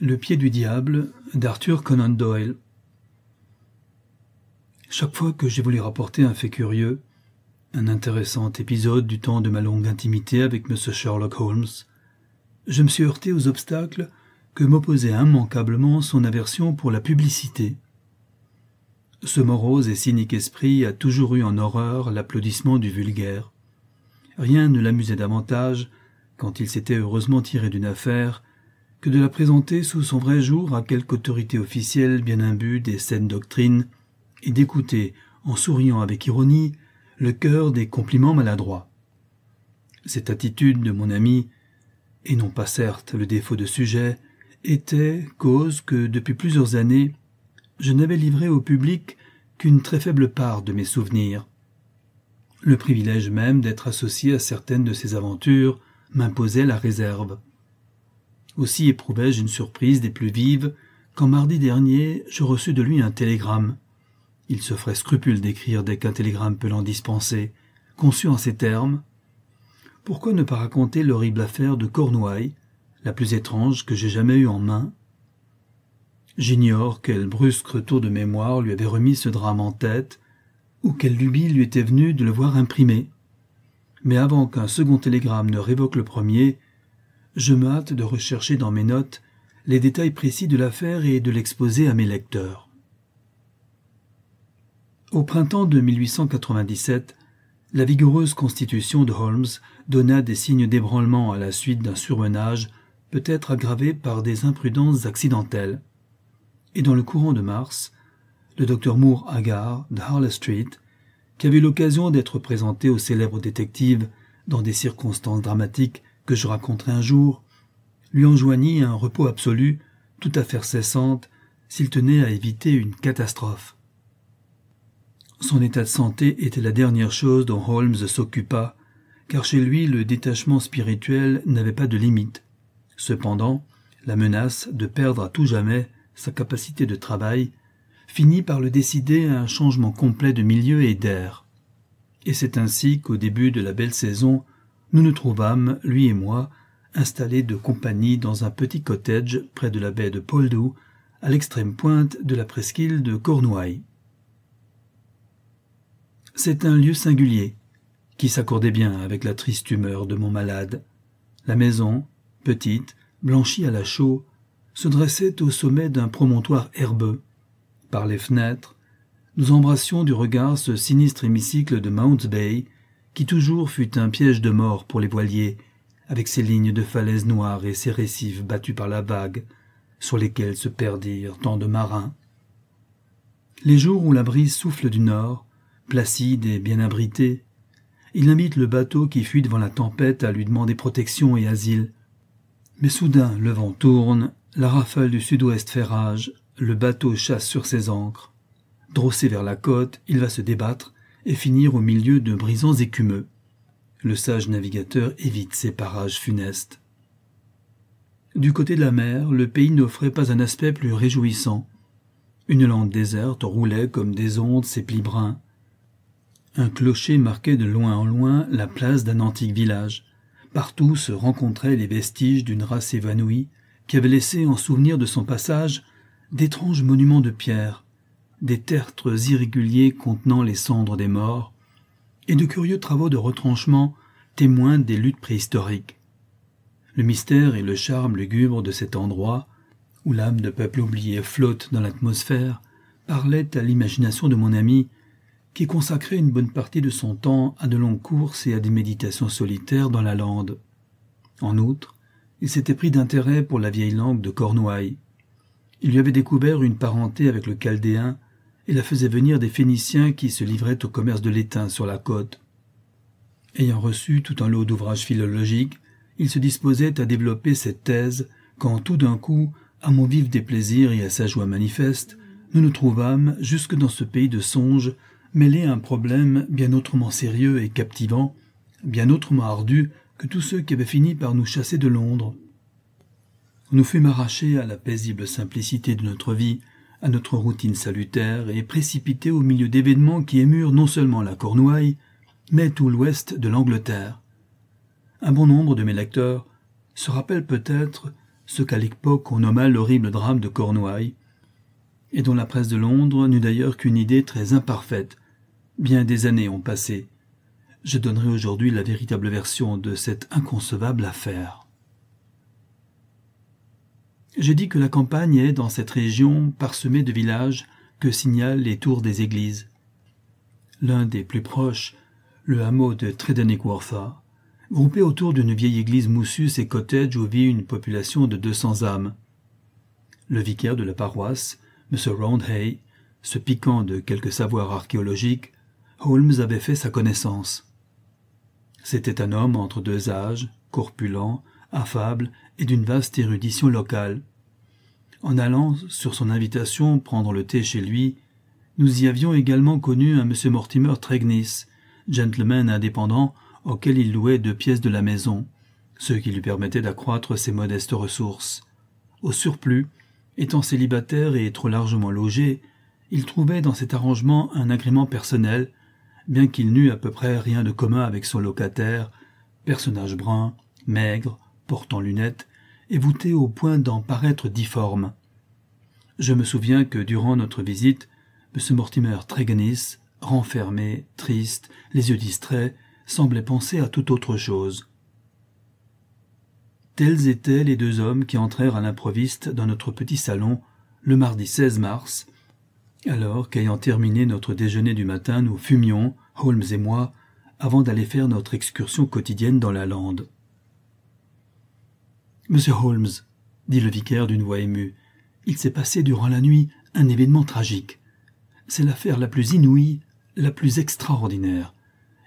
Le pied du diable d'Arthur Conan Doyle. Chaque fois que j'ai voulu rapporter un fait curieux, un intéressant épisode du temps de ma longue intimité avec M. Sherlock Holmes, je me suis heurté aux obstacles que m'opposait immanquablement son aversion pour la publicité. Ce morose et cynique esprit a toujours eu en horreur l'applaudissement du vulgaire. Rien ne l'amusait davantage, quand il s'était heureusement tiré d'une affaire, que de la présenter sous son vrai jour à quelque autorité officielle bien imbue des saines doctrines, et d'écouter, en souriant avec ironie, le cœur des compliments maladroits. Cette attitude de mon ami, et non pas certes le défaut de sujet, était cause que, depuis plusieurs années, je n'avais livré au public qu'une très faible part de mes souvenirs. Le privilège même d'être associé à certaines de ces aventures m'imposait la réserve. Aussi éprouvais-je une surprise des plus vives quand mardi dernier je reçus de lui un télégramme. Il se ferait scrupule d'écrire dès qu'un télégramme peut l'en dispenser, conçu en ces termes. Pourquoi ne pas raconter l'horrible affaire de Cornouailles, la plus étrange que j'ai jamais eue en main J'ignore quel brusque retour de mémoire lui avait remis ce drame en tête, ou quel lubie lui était venu de le voir imprimé. Mais avant qu'un second télégramme ne révoque le premier, je me hâte de rechercher dans mes notes les détails précis de l'affaire et de l'exposer à mes lecteurs. Au printemps de 1897, la vigoureuse constitution de Holmes donna des signes d'ébranlement à la suite d'un surmenage peut-être aggravé par des imprudences accidentelles. Et dans le courant de mars, le docteur Moore Agar, de Harley Street, qui avait l'occasion d'être présenté au célèbre détective dans des circonstances dramatiques que je raconterai un jour, lui enjoignit un repos absolu, à affaire cessante, s'il tenait à éviter une catastrophe. Son état de santé était la dernière chose dont Holmes s'occupa, car chez lui le détachement spirituel n'avait pas de limite. Cependant, la menace de perdre à tout jamais sa capacité de travail finit par le décider à un changement complet de milieu et d'air. Et c'est ainsi qu'au début de la belle saison, nous nous trouvâmes, lui et moi, installés de compagnie dans un petit cottage près de la baie de Poldou, à l'extrême pointe de la presqu'île de Cornouailles. C'est un lieu singulier, qui s'accordait bien avec la triste humeur de mon malade. La maison, petite, blanchie à la chaux, se dressait au sommet d'un promontoire herbeux. Par les fenêtres, nous embrassions du regard ce sinistre hémicycle de Mount Bay, qui toujours fut un piège de mort pour les voiliers, avec ses lignes de falaises noires et ses récifs battus par la vague, sur lesquels se perdirent tant de marins. Les jours où la brise souffle du nord, placide et bien abritée, il invite le bateau qui fuit devant la tempête à lui demander protection et asile. Mais soudain, le vent tourne, la rafale du sud-ouest fait rage, le bateau chasse sur ses ancres. Drossé vers la côte, il va se débattre, et finir au milieu de brisants écumeux. Le sage navigateur évite ces parages funestes. Du côté de la mer, le pays n'offrait pas un aspect plus réjouissant. Une lande déserte roulait comme des ondes ses plis bruns. Un clocher marquait de loin en loin la place d'un antique village. Partout se rencontraient les vestiges d'une race évanouie qui avait laissé en souvenir de son passage d'étranges monuments de pierre, des tertres irréguliers contenant les cendres des morts, et de curieux travaux de retranchement témoins des luttes préhistoriques. Le mystère et le charme lugubre de cet endroit, où l'âme de peuple oublié flotte dans l'atmosphère, parlaient à l'imagination de mon ami, qui consacrait une bonne partie de son temps à de longues courses et à des méditations solitaires dans la lande. En outre, il s'était pris d'intérêt pour la vieille langue de Cornouailles. Il lui avait découvert une parenté avec le chaldéen et la faisait venir des Phéniciens qui se livraient au commerce de l'étain sur la côte. Ayant reçu tout un lot d'ouvrages philologiques, il se disposait à développer cette thèse quand tout d'un coup, à mon vif déplaisir et à sa joie manifeste, nous nous trouvâmes jusque dans ce pays de songes mêlés à un problème bien autrement sérieux et captivant, bien autrement ardu que tous ceux qui avaient fini par nous chasser de Londres. Nous fûmes arrachés à la paisible simplicité de notre vie, à notre routine salutaire et précipité au milieu d'événements qui émurent non seulement la Cornouaille, mais tout l'ouest de l'Angleterre. Un bon nombre de mes lecteurs se rappellent peut-être ce qu'à l'époque on nomma l'horrible drame de Cornouaille, et dont la presse de Londres n'eut d'ailleurs qu'une idée très imparfaite. Bien des années ont passé. Je donnerai aujourd'hui la véritable version de cette inconcevable affaire. J'ai dit que la campagne est, dans cette région, parsemée de villages que signalent les tours des églises. L'un des plus proches, le hameau de Tredenikwartha, groupé autour d'une vieille église moussue, « et cottage où vit une population de deux cents âmes. Le vicaire de la paroisse, M. Roundhay, se piquant de quelques savoirs archéologiques, Holmes avait fait sa connaissance. C'était un homme entre deux âges, corpulent, affable et d'une vaste érudition locale. En allant, sur son invitation, prendre le thé chez lui, nous y avions également connu un M. Mortimer Tregnis, gentleman indépendant auquel il louait deux pièces de la maison, ce qui lui permettait d'accroître ses modestes ressources. Au surplus, étant célibataire et trop largement logé, il trouvait dans cet arrangement un agrément personnel, bien qu'il n'eût à peu près rien de commun avec son locataire, personnage brun, maigre, portant lunettes et voûté au point d'en paraître difforme. Je me souviens que durant notre visite, M. Mortimer Tregennis, renfermé, triste, les yeux distraits, semblait penser à toute autre chose. Tels étaient les deux hommes qui entrèrent à l'improviste dans notre petit salon le mardi 16 mars, alors qu'ayant terminé notre déjeuner du matin, nous fumions, Holmes et moi, avant d'aller faire notre excursion quotidienne dans la lande. Monsieur Holmes, dit le vicaire d'une voix émue, il s'est passé durant la nuit un événement tragique. C'est l'affaire la plus inouïe, la plus extraordinaire.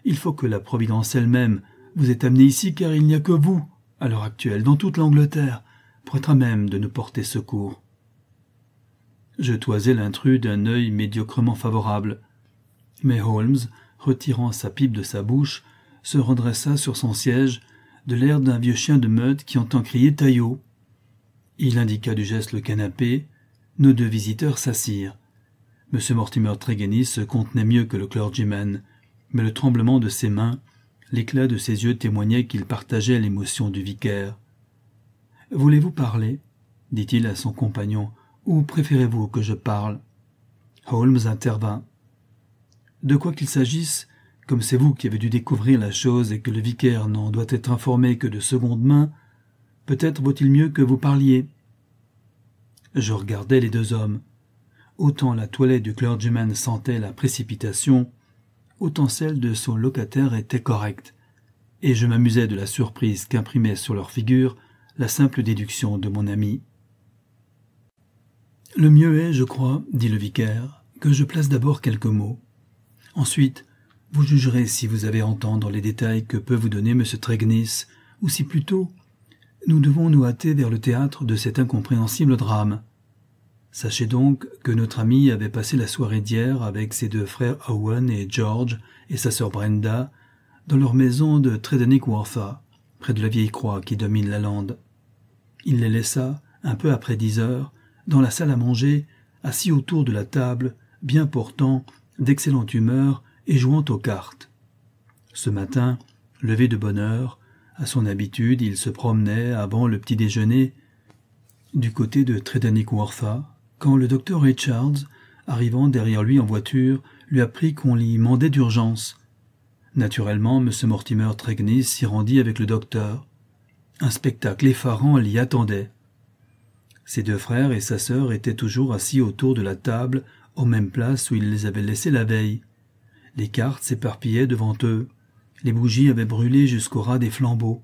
Il faut que la Providence elle-même vous ait amené ici car il n'y a que vous, à l'heure actuelle, dans toute l'Angleterre, pour être à même de nous porter secours. Je toisai l'intrus d'un œil médiocrement favorable. Mais Holmes, retirant sa pipe de sa bouche, se redressa sur son siège de l'air d'un vieux chien de meute qui entend crier Taillot. Il indiqua du geste le canapé. Nos deux visiteurs s'assirent. M. Mortimer Tregenis se contenait mieux que le clergyman, mais le tremblement de ses mains, l'éclat de ses yeux témoignaient qu'il partageait l'émotion du vicaire. Voulez-vous parler dit-il à son compagnon, ou préférez-vous que je parle Holmes intervint. De quoi qu'il s'agisse, comme c'est vous qui avez dû découvrir la chose et que le vicaire n'en doit être informé que de seconde main, peut-être vaut-il mieux que vous parliez. Je regardais les deux hommes. Autant la toilette du clergyman sentait la précipitation, autant celle de son locataire était correcte, et je m'amusais de la surprise qu'imprimait sur leur figure la simple déduction de mon ami. Le mieux est, je crois, dit le vicaire, que je place d'abord quelques mots. Ensuite, vous jugerez si vous avez entendu entendre les détails que peut vous donner M. Tregnis, ou si plutôt nous devons nous hâter vers le théâtre de cet incompréhensible drame. Sachez donc que notre ami avait passé la soirée d'hier avec ses deux frères Owen et George et sa sœur Brenda dans leur maison de Tredenick près de la vieille croix qui domine la lande. Il les laissa, un peu après dix heures, dans la salle à manger, assis autour de la table, bien portant, d'excellente humeur et jouant aux cartes. Ce matin, levé de bonne heure, à son habitude, il se promenait avant le petit déjeuner du côté de Warfa, quand le docteur Richards, arrivant derrière lui en voiture, lui apprit qu'on l'y mandait d'urgence. Naturellement, M. Mortimer Tregnis s'y rendit avec le docteur. Un spectacle effarant l'y attendait. Ses deux frères et sa sœur étaient toujours assis autour de la table, aux mêmes places où il les avait laissés la veille. Les cartes s'éparpillaient devant eux. Les bougies avaient brûlé jusqu'au ras des flambeaux.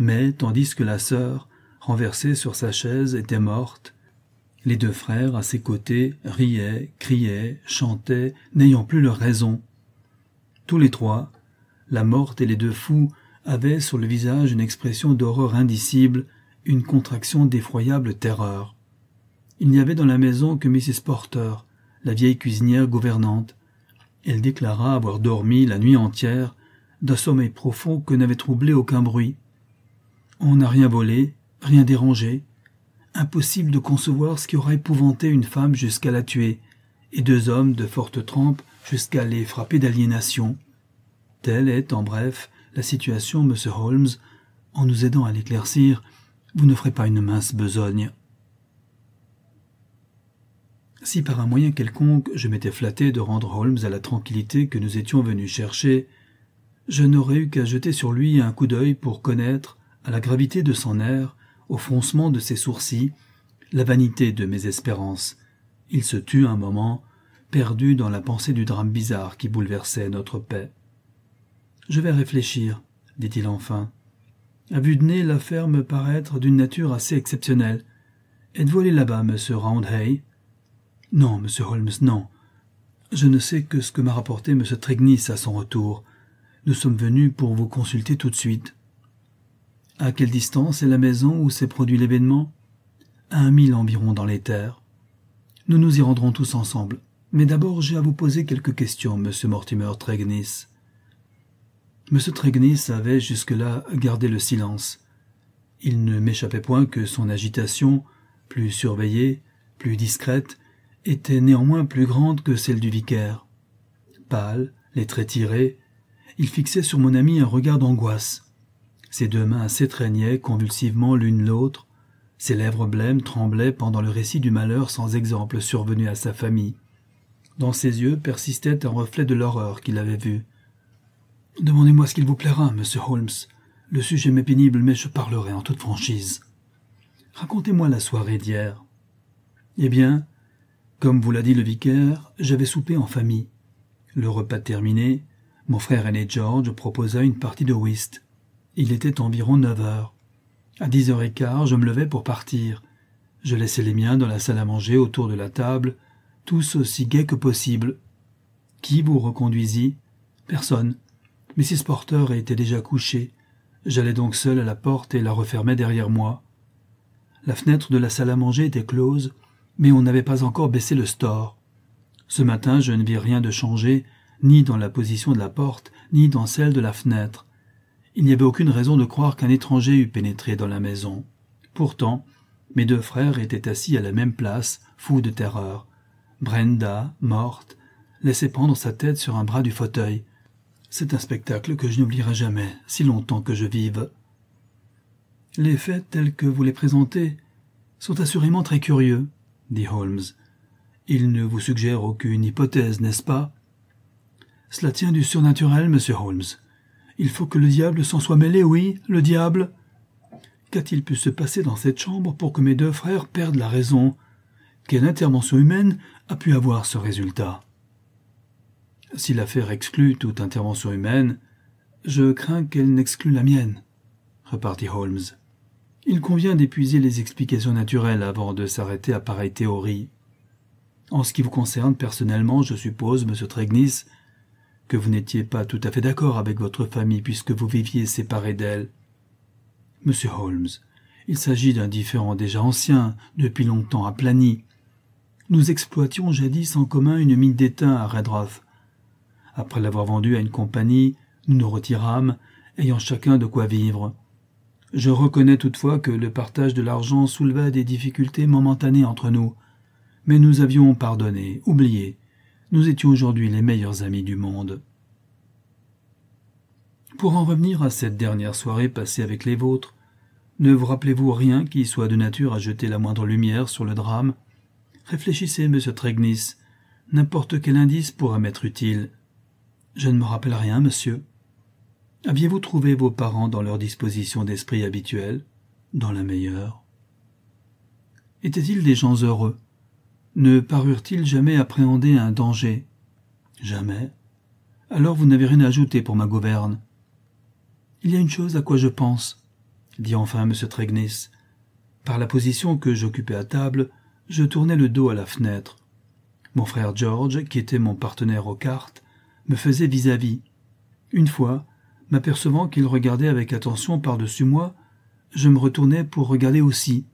Mais, tandis que la sœur, renversée sur sa chaise, était morte, les deux frères, à ses côtés, riaient, criaient, chantaient, n'ayant plus leur raison. Tous les trois, la morte et les deux fous, avaient sur le visage une expression d'horreur indicible, une contraction d'effroyable terreur. Il n'y avait dans la maison que Mrs. Porter, la vieille cuisinière gouvernante, elle déclara avoir dormi la nuit entière d'un sommeil profond que n'avait troublé aucun bruit. On n'a rien volé, rien dérangé. Impossible de concevoir ce qui aura épouvanté une femme jusqu'à la tuer, et deux hommes de forte trempe jusqu'à les frapper d'aliénation. Telle est, en bref, la situation, monsieur Holmes. En nous aidant à l'éclaircir, vous ne ferez pas une mince besogne. Si par un moyen quelconque je m'étais flatté de rendre Holmes à la tranquillité que nous étions venus chercher, je n'aurais eu qu'à jeter sur lui un coup d'œil pour connaître, à la gravité de son air, au froncement de ses sourcils, la vanité de mes espérances. Il se tut un moment, perdu dans la pensée du drame bizarre qui bouleversait notre paix. Je vais réfléchir, dit-il enfin. À vue de nez, l'affaire me paraît d'une nature assez exceptionnelle. Êtes-vous allé là-bas, monsieur Roundhay non, monsieur Holmes, non. Je ne sais que ce que m'a rapporté M. Tregnis à son retour. Nous sommes venus pour vous consulter tout de suite. À quelle distance est la maison où s'est produit l'événement À un mille environ dans les terres. Nous nous y rendrons tous ensemble. Mais d'abord, j'ai à vous poser quelques questions, monsieur Mortimer Tregnis. Monsieur Tregnis avait jusque-là gardé le silence. Il ne m'échappait point que son agitation, plus surveillée, plus discrète, était néanmoins plus grande que celle du vicaire. Pâle, les traits tirés, il fixait sur mon ami un regard d'angoisse. Ses deux mains s'étreignaient convulsivement l'une l'autre, ses lèvres blêmes tremblaient pendant le récit du malheur sans exemple survenu à sa famille. Dans ses yeux persistait un reflet de l'horreur qu'il avait vue. Demandez-moi ce qu'il vous plaira, monsieur Holmes. Le sujet m'est pénible, mais je parlerai en toute franchise. Racontez-moi la soirée d'hier. Eh bien, comme vous l'a dit le vicaire, j'avais soupé en famille. Le repas terminé, mon frère aîné George proposa une partie de whist. Il était environ neuf heures. À dix heures et quart, je me levais pour partir. Je laissais les miens dans la salle à manger autour de la table, tous aussi gais que possible. Qui vous reconduisit Personne. Mrs. Porter était déjà couchée. J'allais donc seul à la porte et la refermai derrière moi. La fenêtre de la salle à manger était close, mais on n'avait pas encore baissé le store. Ce matin, je ne vis rien de changé, ni dans la position de la porte, ni dans celle de la fenêtre. Il n'y avait aucune raison de croire qu'un étranger eût pénétré dans la maison. Pourtant, mes deux frères étaient assis à la même place, fous de terreur. Brenda, morte, laissait pendre sa tête sur un bras du fauteuil. C'est un spectacle que je n'oublierai jamais, si longtemps que je vive. Les faits tels que vous les présentez sont assurément très curieux, dit Holmes. Il ne vous suggère aucune hypothèse, n'est-ce pas Cela tient du surnaturel, monsieur Holmes. Il faut que le diable s'en soit mêlé, oui, le diable. Qu'a-t-il pu se passer dans cette chambre pour que mes deux frères perdent la raison Quelle intervention humaine a pu avoir ce résultat Si l'affaire exclut toute intervention humaine, je crains qu'elle n'exclue la mienne, repartit Holmes. Il convient d'épuiser les explications naturelles avant de s'arrêter à pareille théorie. En ce qui vous concerne, personnellement, je suppose, monsieur Tregnis, que vous n'étiez pas tout à fait d'accord avec votre famille puisque vous viviez séparé d'elle. Monsieur Holmes, il s'agit d'un différend déjà ancien, depuis longtemps aplani. Nous exploitions jadis en commun une mine d'étain à Redroth. Après l'avoir vendue à une compagnie, nous nous retirâmes, ayant chacun de quoi vivre. Je reconnais toutefois que le partage de l'argent souleva des difficultés momentanées entre nous. Mais nous avions pardonné, oublié. Nous étions aujourd'hui les meilleurs amis du monde. Pour en revenir à cette dernière soirée passée avec les vôtres, ne vous rappelez-vous rien qui soit de nature à jeter la moindre lumière sur le drame Réfléchissez, monsieur Tregnis. N'importe quel indice pourra m'être utile. Je ne me rappelle rien, monsieur. Aviez-vous trouvé vos parents dans leur disposition d'esprit habituelle, dans la meilleure Étaient-ils des gens heureux Ne parurent-ils jamais appréhender un danger Jamais. Alors vous n'avez rien à ajouter pour ma gouverne. Il y a une chose à quoi je pense, dit enfin M. Tregnis. Par la position que j'occupais à table, je tournais le dos à la fenêtre. Mon frère George, qui était mon partenaire aux cartes, me faisait vis à -vis. Une fois, M'apercevant qu'il regardait avec attention par-dessus moi, je me retournai pour regarder aussi.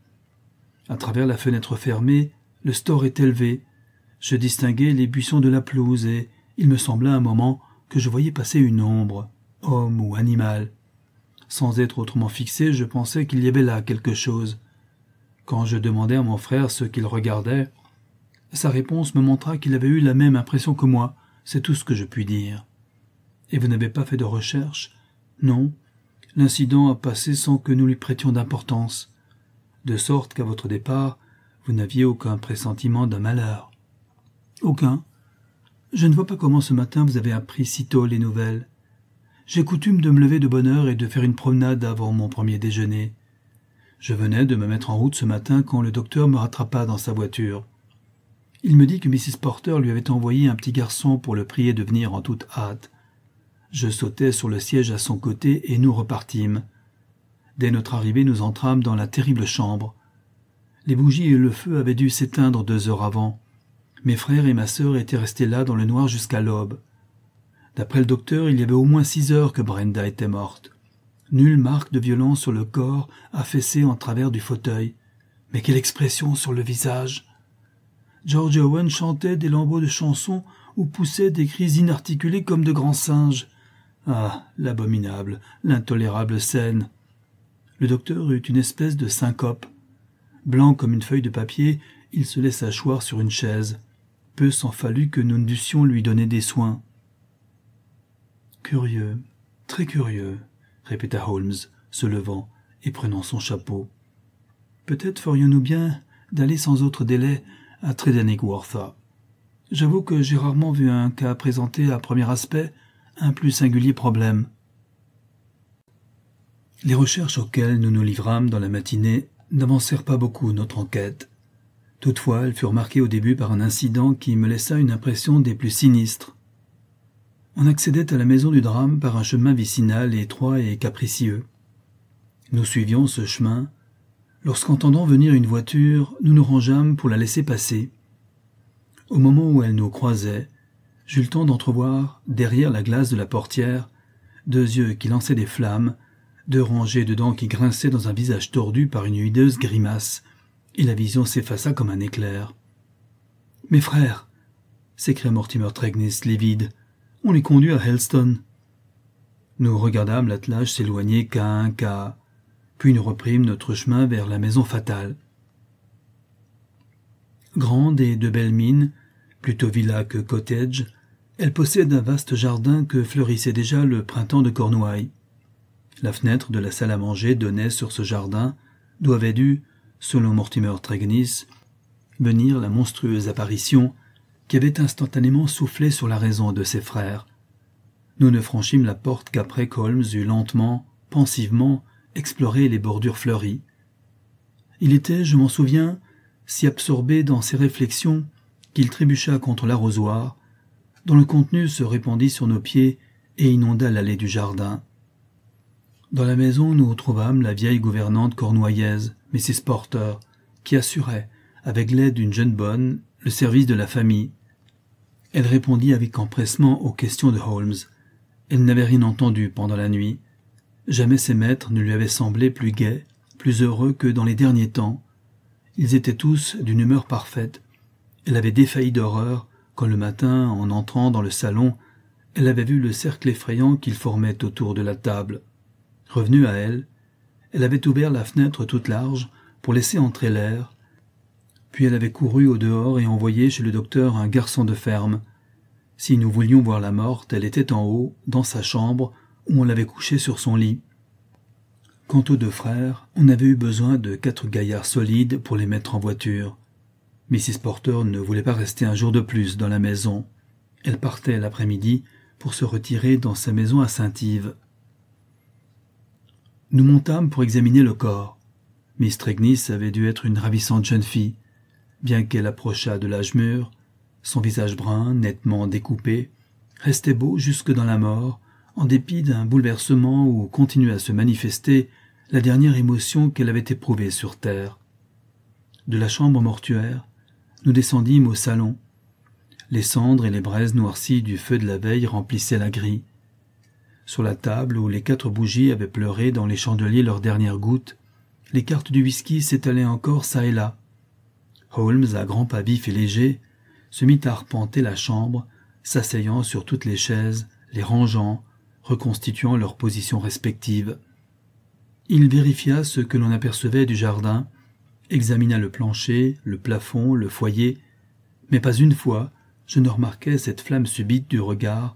À travers la fenêtre fermée, le store est élevé. Je distinguais les buissons de la pelouse et il me sembla un moment que je voyais passer une ombre, homme ou animal. Sans être autrement fixé, je pensais qu'il y avait là quelque chose. Quand je demandai à mon frère ce qu'il regardait, sa réponse me montra qu'il avait eu la même impression que moi, c'est tout ce que je puis dire. Et vous n'avez pas fait de recherche Non. L'incident a passé sans que nous lui prêtions d'importance. De sorte qu'à votre départ, vous n'aviez aucun pressentiment d'un malheur. Aucun. Je ne vois pas comment ce matin vous avez appris si tôt les nouvelles. J'ai coutume de me lever de bonne heure et de faire une promenade avant mon premier déjeuner. Je venais de me mettre en route ce matin quand le docteur me rattrapa dans sa voiture. Il me dit que Mrs. Porter lui avait envoyé un petit garçon pour le prier de venir en toute hâte. Je sautai sur le siège à son côté et nous repartîmes. Dès notre arrivée, nous entrâmes dans la terrible chambre. Les bougies et le feu avaient dû s'éteindre deux heures avant. Mes frères et ma sœur étaient restés là dans le noir jusqu'à l'aube. D'après le docteur, il y avait au moins six heures que Brenda était morte. Nulle marque de violence sur le corps, affaissé en travers du fauteuil. Mais quelle expression sur le visage George Owen chantait des lambeaux de chansons ou poussait des cris inarticulés comme de grands singes. Ah, l'abominable, l'intolérable scène. Le docteur eut une espèce de syncope. Blanc comme une feuille de papier, il se laissa choir sur une chaise. Peu s'en fallut que nous dussions lui donner des soins. Curieux, très curieux, répéta Holmes, se levant et prenant son chapeau. Peut-être ferions-nous bien d'aller sans autre délai à Tredenickworth. J'avoue que j'ai rarement vu un cas présenté à premier aspect un plus singulier problème. Les recherches auxquelles nous nous livrâmes dans la matinée n'avancèrent pas beaucoup notre enquête. Toutefois, elles furent marquées au début par un incident qui me laissa une impression des plus sinistres. On accédait à la maison du drame par un chemin vicinal étroit et capricieux. Nous suivions ce chemin. Lorsqu'entendant venir une voiture, nous nous rangeâmes pour la laisser passer. Au moment où elle nous croisait, j'eus le temps d'entrevoir, derrière la glace de la portière, deux yeux qui lançaient des flammes, deux rangées de dents qui grinçaient dans un visage tordu par une hideuse grimace, et la vision s'effaça comme un éclair. Mes frères s'écria Mortimer Tregnis, livide, on les conduit à Helston. Nous regardâmes l'attelage s'éloigner qu'à un cas, puis nous reprîmes notre chemin vers la maison fatale. Grande et de belle mine, plutôt villa que cottage, elle possède un vaste jardin que fleurissait déjà le printemps de Cornouailles. La fenêtre de la salle à manger donnait sur ce jardin, d'où avait dû, selon Mortimer Tregnis, venir la monstrueuse apparition qui avait instantanément soufflé sur la raison de ses frères. Nous ne franchîmes la porte qu'après qu'Holmes eut lentement, pensivement, exploré les bordures fleuries. Il était, je m'en souviens, si absorbé dans ses réflexions qu'il trébucha contre l'arrosoir dont le contenu se répandit sur nos pieds et inonda l'allée du jardin. Dans la maison, nous retrouvâmes la vieille gouvernante cornoyaise, Mrs. Porter, qui assurait, avec l'aide d'une jeune bonne, le service de la famille. Elle répondit avec empressement aux questions de Holmes. Elle n'avait rien entendu pendant la nuit. Jamais ses maîtres ne lui avaient semblé plus gais, plus heureux que dans les derniers temps. Ils étaient tous d'une humeur parfaite. Elle avait défailli d'horreur quand le matin, en entrant dans le salon, elle avait vu le cercle effrayant qu'il formait autour de la table. Revenue à elle, elle avait ouvert la fenêtre toute large pour laisser entrer l'air, puis elle avait couru au dehors et envoyé chez le docteur un garçon de ferme. Si nous voulions voir la morte, elle était en haut, dans sa chambre, où on l'avait couchée sur son lit. Quant aux deux frères, on avait eu besoin de quatre gaillards solides pour les mettre en voiture. Mrs. Porter ne voulait pas rester un jour de plus dans la maison. Elle partait l'après-midi pour se retirer dans sa maison à Saint-Yves. Nous montâmes pour examiner le corps. Miss Tregnis avait dû être une ravissante jeune fille. Bien qu'elle approchât de l'âge mûr, son visage brun, nettement découpé, restait beau jusque dans la mort, en dépit d'un bouleversement où continuait à se manifester la dernière émotion qu'elle avait éprouvée sur terre. De la chambre mortuaire, nous descendîmes au salon. Les cendres et les braises noircies du feu de la veille remplissaient la grille. Sur la table où les quatre bougies avaient pleuré dans les chandeliers leurs dernières gouttes, les cartes du whisky s'étalaient encore çà et là. Holmes, à grands pas vifs et légers, se mit à arpenter la chambre, s'asseyant sur toutes les chaises, les rangeant, reconstituant leurs positions respectives. Il vérifia ce que l'on apercevait du jardin, examina le plancher, le plafond, le foyer, mais pas une fois je ne remarquai cette flamme subite du regard,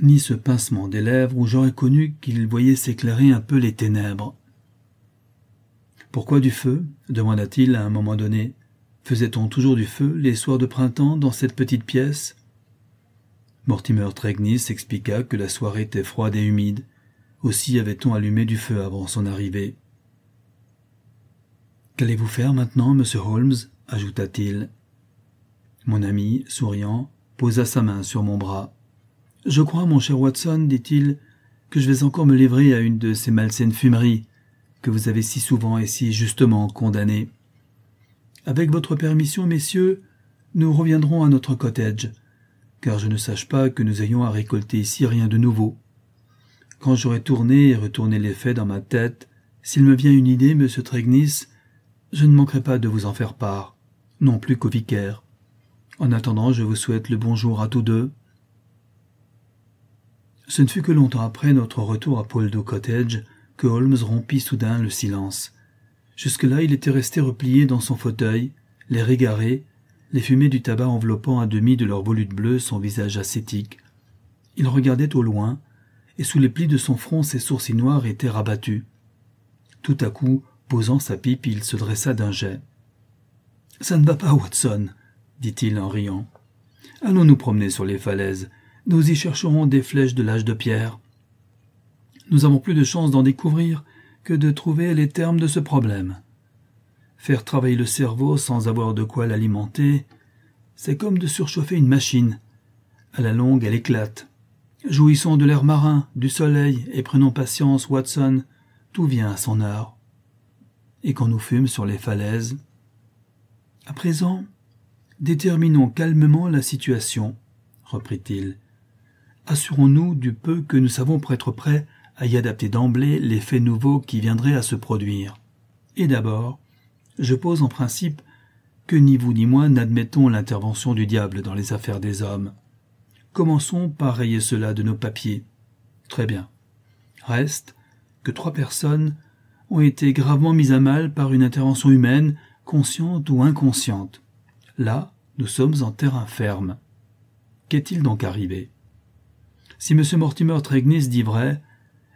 ni ce pincement des lèvres où j'aurais connu qu'il voyait s'éclairer un peu les ténèbres. Pourquoi du feu demanda-t-il à un moment donné. Faisait-on toujours du feu les soirs de printemps dans cette petite pièce Mortimer Tregnis expliqua que la soirée était froide et humide. Aussi avait-on allumé du feu avant son arrivée. Qu'allez-vous faire maintenant, monsieur Holmes ajouta-t-il. Mon ami, souriant, posa sa main sur mon bras. Je crois, mon cher Watson, dit-il, que je vais encore me livrer à une de ces malsaines fumeries que vous avez si souvent et si justement condamnées. Avec votre permission, messieurs, nous reviendrons à notre cottage, car je ne sache pas que nous ayons à récolter ici rien de nouveau. Quand j'aurai tourné et retourné les faits dans ma tête, s'il me vient une idée, monsieur Tregnis, je ne manquerai pas de vous en faire part, non plus qu'au vicaire. En attendant, je vous souhaite le bonjour à tous deux. Ce ne fut que longtemps après notre retour à Poldo Cottage que Holmes rompit soudain le silence. Jusque-là, il était resté replié dans son fauteuil, les égaré, les fumées du tabac enveloppant à demi de leur volute bleue son visage ascétique. Il regardait au loin, et sous les plis de son front ses sourcils noirs étaient rabattus. Tout à coup, Posant sa pipe, il se dressa d'un jet. Ça ne va pas, Watson, dit-il en riant. Allons nous promener sur les falaises. Nous y chercherons des flèches de l'âge de pierre. Nous avons plus de chance d'en découvrir que de trouver les termes de ce problème. Faire travailler le cerveau sans avoir de quoi l'alimenter, c'est comme de surchauffer une machine. À la longue, elle éclate. Jouissons de l'air marin, du soleil, et prenons patience, Watson. Tout vient à son heure et quand nous fûmes sur les falaises. À présent, déterminons calmement la situation, reprit-il. Assurons-nous du peu que nous savons pour être prêts à y adapter d'emblée les faits nouveaux qui viendraient à se produire. Et d'abord, je pose en principe que ni vous ni moi n'admettons l'intervention du diable dans les affaires des hommes. Commençons par rayer cela de nos papiers. Très bien. Reste que trois personnes ont été gravement mis à mal par une intervention humaine, consciente ou inconsciente. Là, nous sommes en terrain ferme. Qu'est-il donc arrivé Si M. Mortimer Tregnis dit vrai,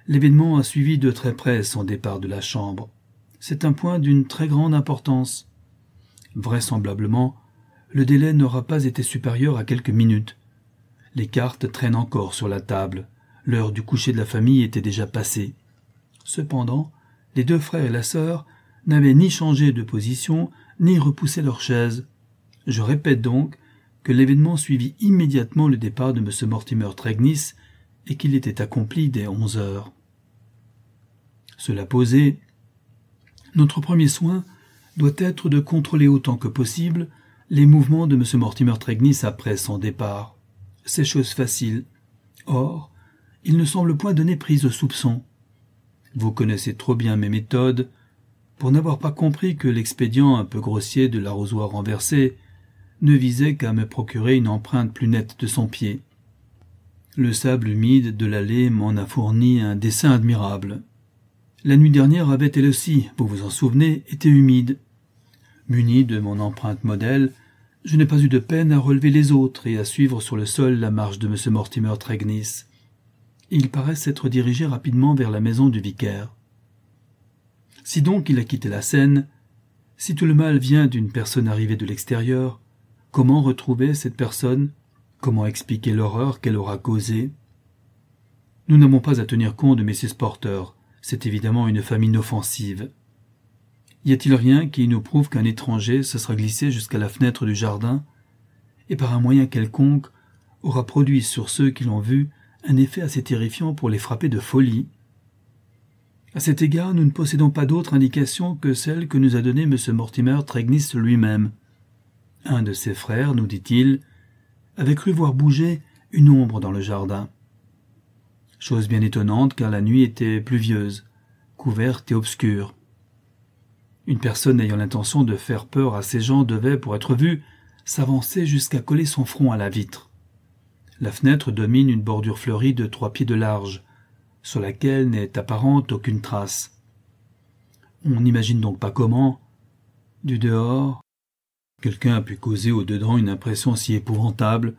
l'événement a suivi de très près son départ de la chambre. C'est un point d'une très grande importance. Vraisemblablement, le délai n'aura pas été supérieur à quelques minutes. Les cartes traînent encore sur la table. L'heure du coucher de la famille était déjà passée. Cependant, les deux frères et la sœur n'avaient ni changé de position, ni repoussé leur chaise. Je répète donc que l'événement suivit immédiatement le départ de M. Mortimer Tregnis et qu'il était accompli dès onze heures. Cela posé, notre premier soin doit être de contrôler autant que possible les mouvements de M. Mortimer Tregnis après son départ. C'est chose facile. Or, il ne semble point donner prise au soupçon. Vous connaissez trop bien mes méthodes pour n'avoir pas compris que l'expédient un peu grossier de l'arrosoir renversé ne visait qu'à me procurer une empreinte plus nette de son pied. Le sable humide de l'allée m'en a fourni un dessin admirable. La nuit dernière avait elle aussi, vous vous en souvenez, été humide. Muni de mon empreinte modèle, je n'ai pas eu de peine à relever les autres et à suivre sur le sol la marche de M. Mortimer Tregnis il paraît s'être dirigé rapidement vers la maison du vicaire. Si donc il a quitté la scène, si tout le mal vient d'une personne arrivée de l'extérieur, comment retrouver cette personne Comment expliquer l'horreur qu'elle aura causée Nous n'avons pas à tenir compte de Messieurs Porter. C'est évidemment une femme inoffensive. Y a-t-il rien qui nous prouve qu'un étranger se sera glissé jusqu'à la fenêtre du jardin et par un moyen quelconque aura produit sur ceux qui l'ont vu un effet assez terrifiant pour les frapper de folie. À cet égard, nous ne possédons pas d'autre indication que celle que nous a donnée M. Mortimer Tregnis lui-même. Un de ses frères, nous dit-il, avait cru voir bouger une ombre dans le jardin. Chose bien étonnante car la nuit était pluvieuse, couverte et obscure. Une personne ayant l'intention de faire peur à ces gens devait, pour être vue, s'avancer jusqu'à coller son front à la vitre. La fenêtre domine une bordure fleurie de trois pieds de large, sur laquelle n'est apparente aucune trace. On n'imagine donc pas comment, du dehors, quelqu'un a pu causer au dedans une impression si épouvantable,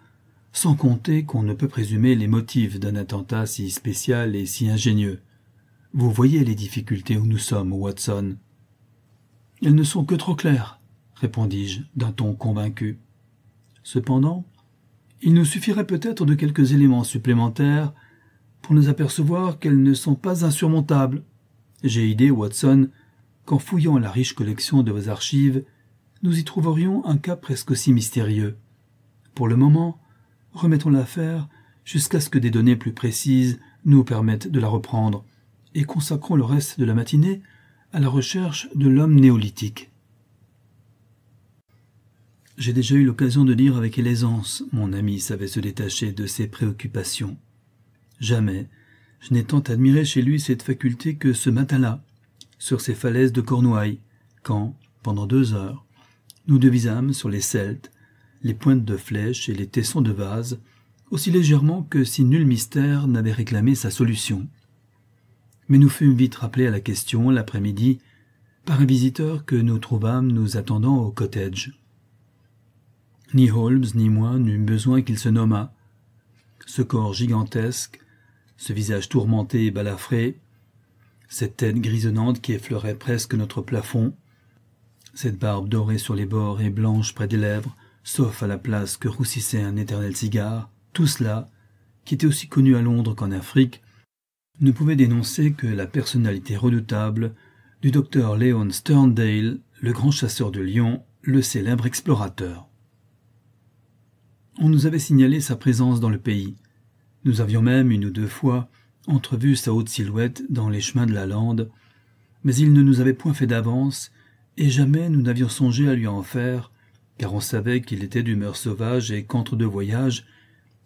sans compter qu'on ne peut présumer les motifs d'un attentat si spécial et si ingénieux. Vous voyez les difficultés où nous sommes, Watson. Elles ne sont que trop claires, répondis-je d'un ton convaincu. Cependant, il nous suffirait peut-être de quelques éléments supplémentaires pour nous apercevoir qu'elles ne sont pas insurmontables. J'ai idée, Watson, qu'en fouillant la riche collection de vos archives, nous y trouverions un cas presque aussi mystérieux. Pour le moment, remettons l'affaire jusqu'à ce que des données plus précises nous permettent de la reprendre, et consacrons le reste de la matinée à la recherche de l'homme néolithique. J'ai déjà eu l'occasion de lire avec aisance, mon ami savait se détacher de ses préoccupations. Jamais je n'ai tant admiré chez lui cette faculté que ce matin-là, sur ces falaises de Cornouailles, quand, pendant deux heures, nous devisâmes sur les celtes, les pointes de flèches et les tessons de vase, aussi légèrement que si nul mystère n'avait réclamé sa solution. Mais nous fûmes vite rappelés à la question l'après-midi par un visiteur que nous trouvâmes nous attendant au cottage. Ni Holmes ni moi n'eûmes besoin qu'il se nommât. Ce corps gigantesque, ce visage tourmenté et balafré, cette tête grisonnante qui effleurait presque notre plafond, cette barbe dorée sur les bords et blanche près des lèvres, sauf à la place que roussissait un éternel cigare, tout cela, qui était aussi connu à Londres qu'en Afrique, ne pouvait dénoncer que la personnalité redoutable du docteur Léon Sterndale, le grand chasseur de lions, le célèbre explorateur. On nous avait signalé sa présence dans le pays. Nous avions même, une ou deux fois, entrevu sa haute silhouette dans les chemins de la lande, mais il ne nous avait point fait d'avance, et jamais nous n'avions songé à lui en faire, car on savait qu'il était d'humeur sauvage et qu'entre deux voyages,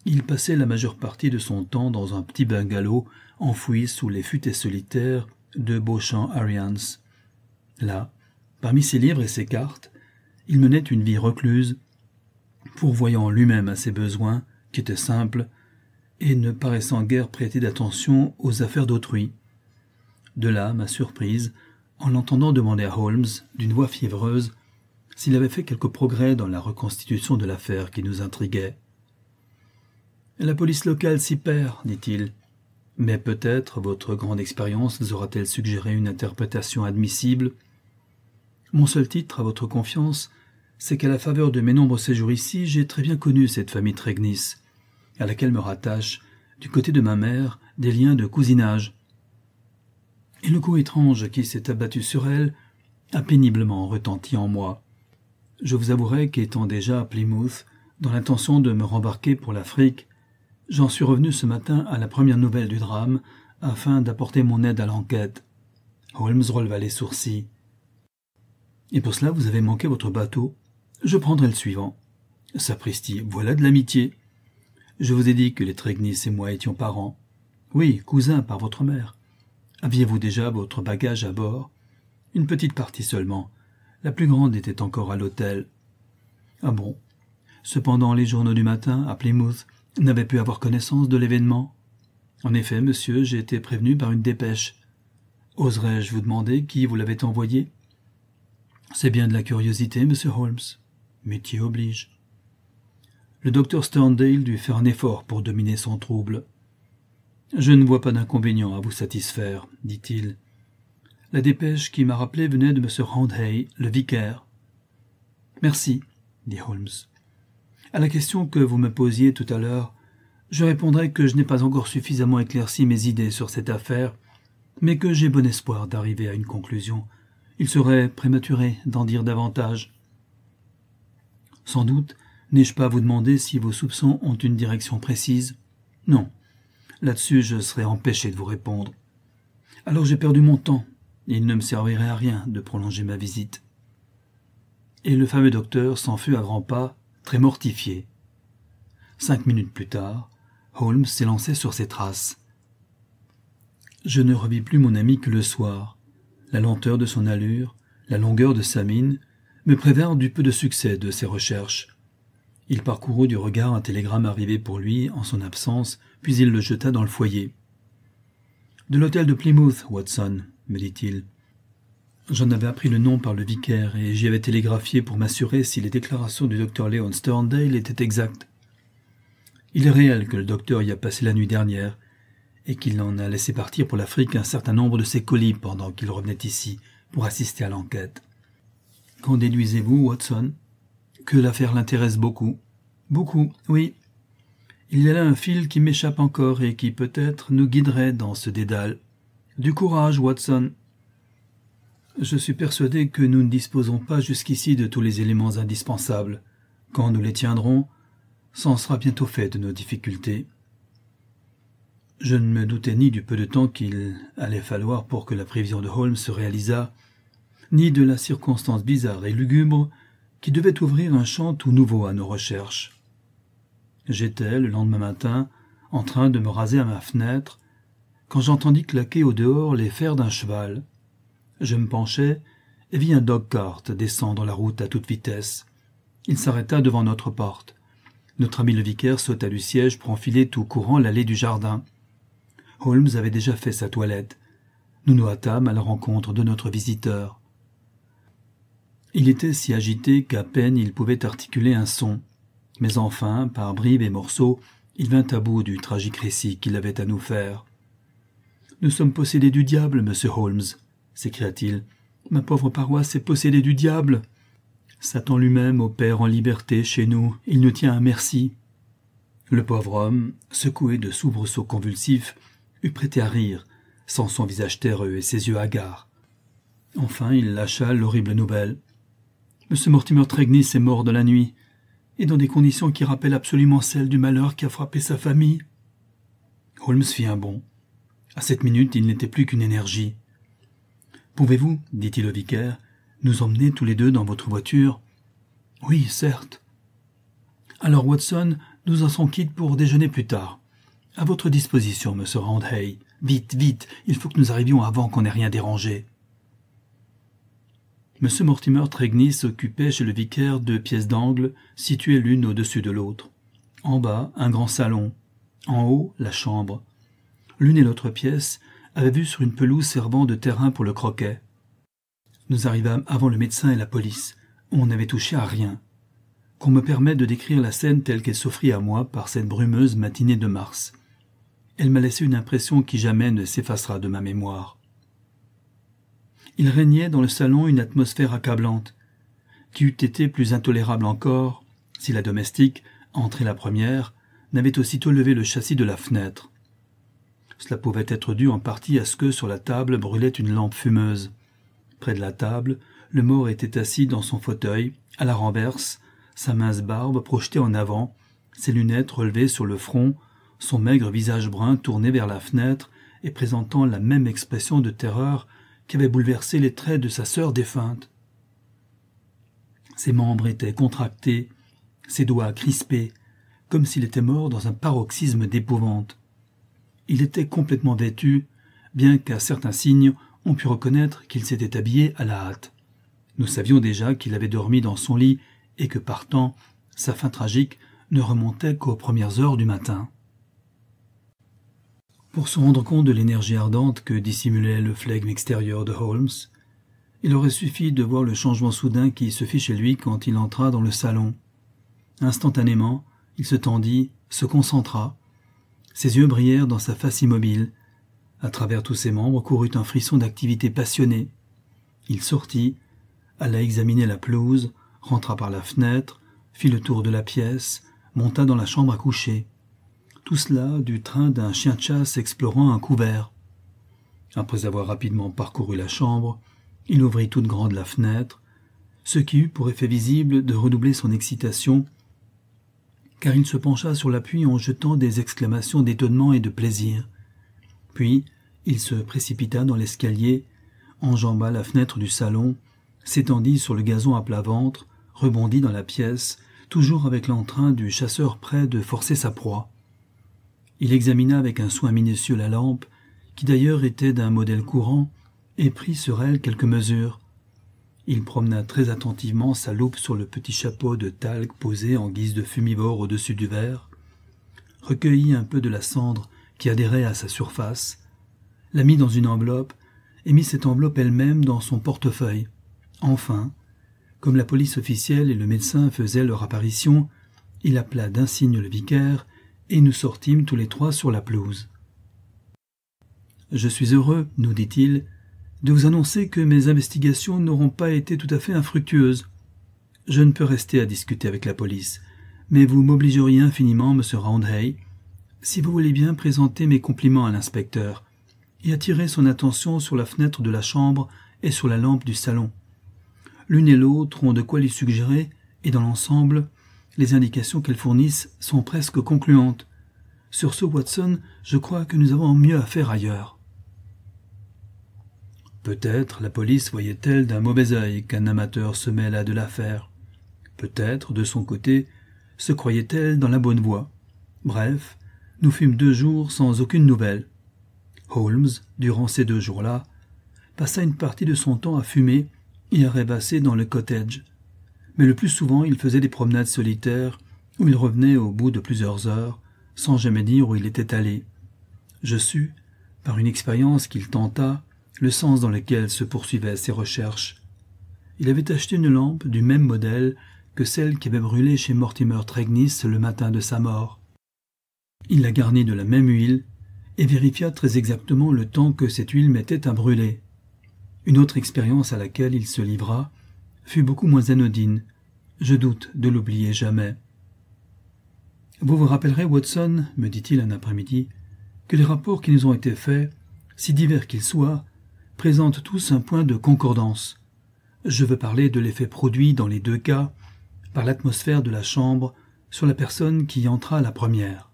il passait la majeure partie de son temps dans un petit bungalow enfoui sous les futaies solitaires de Beauchamp Arians. Là, parmi ses livres et ses cartes, il menait une vie recluse, pourvoyant lui-même à ses besoins, qui étaient simples, et ne paraissant guère prêter d'attention aux affaires d'autrui. De là ma surprise, en l'entendant demander à Holmes, d'une voix fiévreuse, s'il avait fait quelque progrès dans la reconstitution de l'affaire qui nous intriguait. La police locale s'y perd, dit-il. Mais peut-être votre grande expérience vous aura-t-elle suggéré une interprétation admissible. Mon seul titre à votre confiance c'est qu'à la faveur de mes nombreux séjours ici, j'ai très bien connu cette famille Trégnis, à laquelle me rattache, du côté de ma mère, des liens de cousinage. Et le coup étrange qui s'est abattu sur elle a péniblement retenti en moi. Je vous avouerai qu'étant déjà à Plymouth, dans l'intention de me rembarquer pour l'Afrique, j'en suis revenu ce matin à la première nouvelle du drame afin d'apporter mon aide à l'enquête. Holmes releva les sourcils. Et pour cela, vous avez manqué votre bateau je prendrai le suivant. Sapristi, voilà de l'amitié. Je vous ai dit que les Tregnis et moi étions parents. Oui, cousins par votre mère. Aviez-vous déjà votre bagage à bord Une petite partie seulement. La plus grande était encore à l'hôtel. Ah bon Cependant, les journaux du matin, à Plymouth, n'avaient pu avoir connaissance de l'événement. En effet, monsieur, j'ai été prévenu par une dépêche. Oserais-je vous demander qui vous l'avait envoyé ?»« C'est bien de la curiosité, monsieur Holmes. Métier oblige. Le docteur Sterndale dut faire un effort pour dominer son trouble. Je ne vois pas d'inconvénient à vous satisfaire, dit-il. La dépêche qui m'a rappelé venait de M. Handhay, le vicaire. Merci, dit Holmes. À la question que vous me posiez tout à l'heure, je répondrai que je n'ai pas encore suffisamment éclairci mes idées sur cette affaire, mais que j'ai bon espoir d'arriver à une conclusion. Il serait prématuré d'en dire davantage. Sans doute, n'ai-je pas à vous demander si vos soupçons ont une direction précise Non. Là-dessus, je serais empêché de vous répondre. Alors j'ai perdu mon temps. Il ne me servirait à rien de prolonger ma visite. Et le fameux docteur s'en fut à grands pas, très mortifié. Cinq minutes plus tard, Holmes s'élançait sur ses traces. Je ne revis plus mon ami que le soir. La lenteur de son allure, la longueur de sa mine, me prévinrent du peu de succès de ses recherches. Il parcourut du regard un télégramme arrivé pour lui en son absence, puis il le jeta dans le foyer. De l'hôtel de Plymouth, Watson, me dit-il. J'en avais appris le nom par le vicaire et j'y avais télégraphié pour m'assurer si les déclarations du docteur Léon Sterndale étaient exactes. Il est réel que le docteur y a passé la nuit dernière et qu'il en a laissé partir pour l'Afrique un certain nombre de ses colis pendant qu'il revenait ici pour assister à l'enquête. Qu'en déduisez-vous, Watson Que l'affaire l'intéresse beaucoup. Beaucoup, oui. Il y a là un fil qui m'échappe encore et qui peut-être nous guiderait dans ce dédale. Du courage, Watson. Je suis persuadé que nous ne disposons pas jusqu'ici de tous les éléments indispensables. Quand nous les tiendrons, ça sera bientôt fait de nos difficultés. Je ne me doutais ni du peu de temps qu'il allait falloir pour que la prévision de Holmes se réalisât, ni de la circonstance bizarre et lugubre qui devait ouvrir un champ tout nouveau à nos recherches. J'étais, le lendemain matin, en train de me raser à ma fenêtre, quand j'entendis claquer au dehors les fers d'un cheval. Je me penchai et vis un dog-cart descendre la route à toute vitesse. Il s'arrêta devant notre porte. Notre ami le vicaire sauta du siège pour enfiler tout courant l'allée du jardin. Holmes avait déjà fait sa toilette. Nous nous hâtâmes à la rencontre de notre visiteur. Il était si agité qu'à peine il pouvait articuler un son. Mais enfin, par bribes et morceaux, il vint à bout du tragique récit qu'il avait à nous faire. Nous sommes possédés du diable, monsieur Holmes, s'écria-t-il. Ma pauvre paroisse est possédée du diable. Satan lui-même opère en liberté chez nous, il nous tient à merci. Le pauvre homme, secoué de soubresauts convulsifs, eût prêté à rire, sans son visage terreux et ses yeux hagards. Enfin, il lâcha l'horrible nouvelle. M. Mortimer Tregnis est mort de la nuit, et dans des conditions qui rappellent absolument celles du malheur qui a frappé sa famille. Holmes fit un bond. À cette minute, il n'était plus qu'une énergie. Pouvez-vous, dit-il au vicaire, nous emmener tous les deux dans votre voiture Oui, certes. Alors, Watson, nous en sommes quittes pour déjeuner plus tard. À votre disposition, monsieur Randhay. Vite, vite, il faut que nous arrivions avant qu'on n'ait rien dérangé. M. Mortimer Tregnis s'occupait chez le vicaire de pièces d'angle situées l'une au-dessus de l'autre. En bas, un grand salon. En haut, la chambre. L'une et l'autre pièce avaient vu sur une pelouse servant de terrain pour le croquet. Nous arrivâmes avant le médecin et la police. On n'avait touché à rien. Qu'on me permette de décrire la scène telle qu'elle s'offrit à moi par cette brumeuse matinée de mars. Elle m'a laissé une impression qui jamais ne s'effacera de ma mémoire. Il régnait dans le salon une atmosphère accablante, qui eût été plus intolérable encore si la domestique, entrée la première, n'avait aussitôt levé le châssis de la fenêtre. Cela pouvait être dû en partie à ce que sur la table brûlait une lampe fumeuse. Près de la table, le mort était assis dans son fauteuil, à la renverse, sa mince barbe projetée en avant, ses lunettes relevées sur le front, son maigre visage brun tourné vers la fenêtre et présentant la même expression de terreur qui avait bouleversé les traits de sa sœur défunte. Ses membres étaient contractés, ses doigts crispés, comme s'il était mort dans un paroxysme d'épouvante. Il était complètement vêtu, bien qu'à certains signes on pût reconnaître qu'il s'était habillé à la hâte. Nous savions déjà qu'il avait dormi dans son lit et que, partant, sa fin tragique ne remontait qu'aux premières heures du matin. Pour se rendre compte de l'énergie ardente que dissimulait le flegme extérieur de Holmes, il aurait suffi de voir le changement soudain qui se fit chez lui quand il entra dans le salon. Instantanément, il se tendit, se concentra. Ses yeux brillèrent dans sa face immobile. À travers tous ses membres courut un frisson d'activité passionnée. Il sortit, alla examiner la pelouse, rentra par la fenêtre, fit le tour de la pièce, monta dans la chambre à coucher. Tout cela du train d'un chien de chasse explorant un couvert. Après avoir rapidement parcouru la chambre, il ouvrit toute grande la fenêtre, ce qui eut pour effet visible de redoubler son excitation, car il se pencha sur l'appui en jetant des exclamations d'étonnement et de plaisir. Puis il se précipita dans l'escalier, enjamba la fenêtre du salon, s'étendit sur le gazon à plat ventre, rebondit dans la pièce, toujours avec l'entrain du chasseur prêt de forcer sa proie. Il examina avec un soin minutieux la lampe, qui d'ailleurs était d'un modèle courant, et prit sur elle quelques mesures. Il promena très attentivement sa loupe sur le petit chapeau de talc posé en guise de fumivore au-dessus du verre, recueillit un peu de la cendre qui adhérait à sa surface, la mit dans une enveloppe et mit cette enveloppe elle-même dans son portefeuille. Enfin, comme la police officielle et le médecin faisaient leur apparition, il appela d'un signe le vicaire et nous sortîmes tous les trois sur la pelouse. Je suis heureux, nous dit-il, de vous annoncer que mes investigations n'auront pas été tout à fait infructueuses. Je ne peux rester à discuter avec la police, mais vous m'obligeriez infiniment, monsieur Roundhay, si vous voulez bien présenter mes compliments à l'inspecteur et attirer son attention sur la fenêtre de la chambre et sur la lampe du salon. L'une et l'autre ont de quoi lui suggérer, et dans l'ensemble, les indications qu'elles fournissent sont presque concluantes. Sur ce, Watson, je crois que nous avons mieux à faire ailleurs. Peut-être la police voyait-elle d'un mauvais œil qu'un amateur se mêle à de l'affaire. Peut-être, de son côté, se croyait-elle dans la bonne voie. Bref, nous fûmes deux jours sans aucune nouvelle. Holmes, durant ces deux jours-là, passa une partie de son temps à fumer et à rêvasser dans le cottage, mais le plus souvent il faisait des promenades solitaires, où il revenait au bout de plusieurs heures, sans jamais dire où il était allé. Je sus, par une expérience qu'il tenta, le sens dans lequel se poursuivaient ses recherches. Il avait acheté une lampe du même modèle que celle qui avait brûlé chez Mortimer Tregnis le matin de sa mort. Il la garnit de la même huile et vérifia très exactement le temps que cette huile mettait à brûler. Une autre expérience à laquelle il se livra fut beaucoup moins anodine. Je doute de l'oublier jamais. Vous vous rappellerez, Watson, me dit-il un après-midi, que les rapports qui nous ont été faits, si divers qu'ils soient, présentent tous un point de concordance. Je veux parler de l'effet produit dans les deux cas par l'atmosphère de la chambre sur la personne qui y entra la première.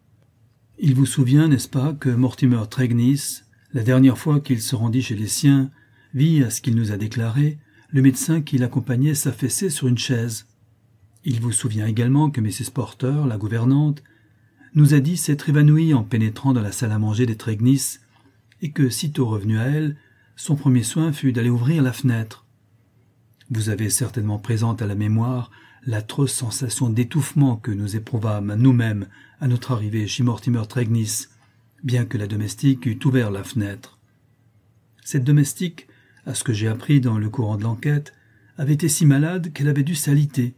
Il vous souvient, n'est-ce pas, que Mortimer Tregnis, la dernière fois qu'il se rendit chez les siens, vit à ce qu'il nous a déclaré le médecin qui l'accompagnait s'affaissait sur une chaise. Il vous souvient également que Mrs. Porter, la gouvernante, nous a dit s'être évanouie en pénétrant dans la salle à manger des Trégnis, et que, sitôt revenu à elle, son premier soin fut d'aller ouvrir la fenêtre. Vous avez certainement présente à la mémoire l'atroce sensation d'étouffement que nous éprouvâmes nous-mêmes à notre arrivée chez Mortimer Tregnis, bien que la domestique eût ouvert la fenêtre. Cette domestique à ce que j'ai appris dans le courant de l'enquête, avait été si malade qu'elle avait dû s'aliter.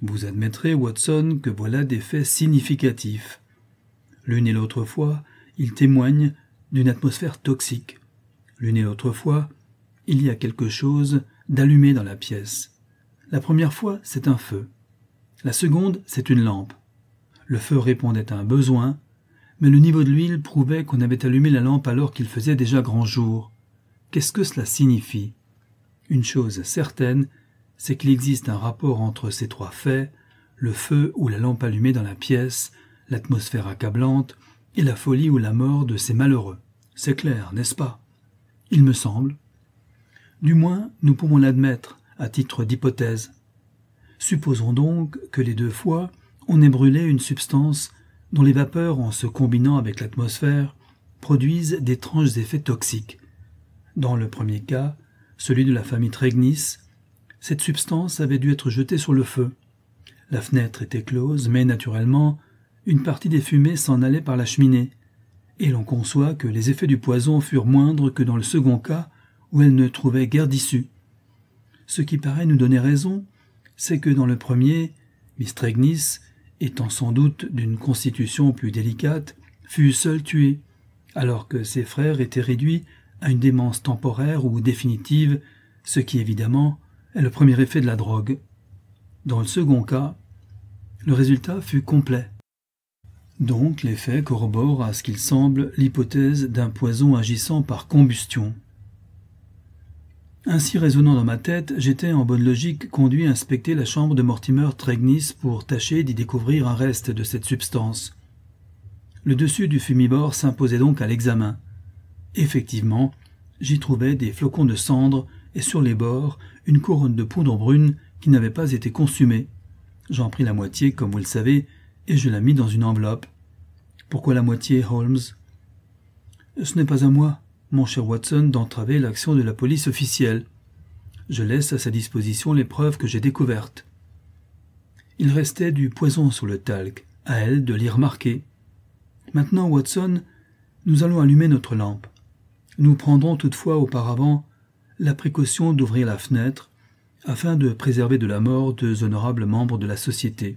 Vous admettrez, Watson, que voilà des faits significatifs. L'une et l'autre fois, ils témoignent d'une atmosphère toxique. L'une et l'autre fois, il y a quelque chose d'allumé dans la pièce. La première fois, c'est un feu. La seconde, c'est une lampe. Le feu répondait à un besoin, mais le niveau de l'huile prouvait qu'on avait allumé la lampe alors qu'il faisait déjà grand jour. Qu'est-ce que cela signifie Une chose certaine, c'est qu'il existe un rapport entre ces trois faits, le feu ou la lampe allumée dans la pièce, l'atmosphère accablante, et la folie ou la mort de ces malheureux. C'est clair, n'est-ce pas Il me semble. Du moins, nous pouvons l'admettre, à titre d'hypothèse. Supposons donc que les deux fois, on ait brûlé une substance dont les vapeurs, en se combinant avec l'atmosphère, produisent d'étranges effets toxiques. Dans le premier cas, celui de la famille Tregnis, cette substance avait dû être jetée sur le feu. La fenêtre était close, mais naturellement, une partie des fumées s'en allait par la cheminée, et l'on conçoit que les effets du poison furent moindres que dans le second cas, où elle ne trouvait guère d'issue. Ce qui paraît nous donner raison, c'est que dans le premier, Miss Tregnis, étant sans doute d'une constitution plus délicate, fut seule tuée, alors que ses frères étaient réduits à une démence temporaire ou définitive, ce qui évidemment est le premier effet de la drogue. Dans le second cas, le résultat fut complet. Donc l'effet corrobore à ce qu'il semble l'hypothèse d'un poison agissant par combustion. Ainsi résonnant dans ma tête, j'étais en bonne logique conduit à inspecter la chambre de Mortimer Tregnis pour tâcher d'y découvrir un reste de cette substance. Le dessus du fumibore s'imposait donc à l'examen. Effectivement, j'y trouvais des flocons de cendre et sur les bords une couronne de poudre brune qui n'avait pas été consumée. J'en pris la moitié, comme vous le savez, et je la mis dans une enveloppe. Pourquoi la moitié, Holmes Ce n'est pas à moi, mon cher Watson, d'entraver l'action de la police officielle. Je laisse à sa disposition les preuves que j'ai découvertes. Il restait du poison sous le talc, à elle de l'y remarquer. Maintenant, Watson, nous allons allumer notre lampe. Nous prendrons toutefois auparavant la précaution d'ouvrir la fenêtre afin de préserver de la mort deux honorables membres de la société.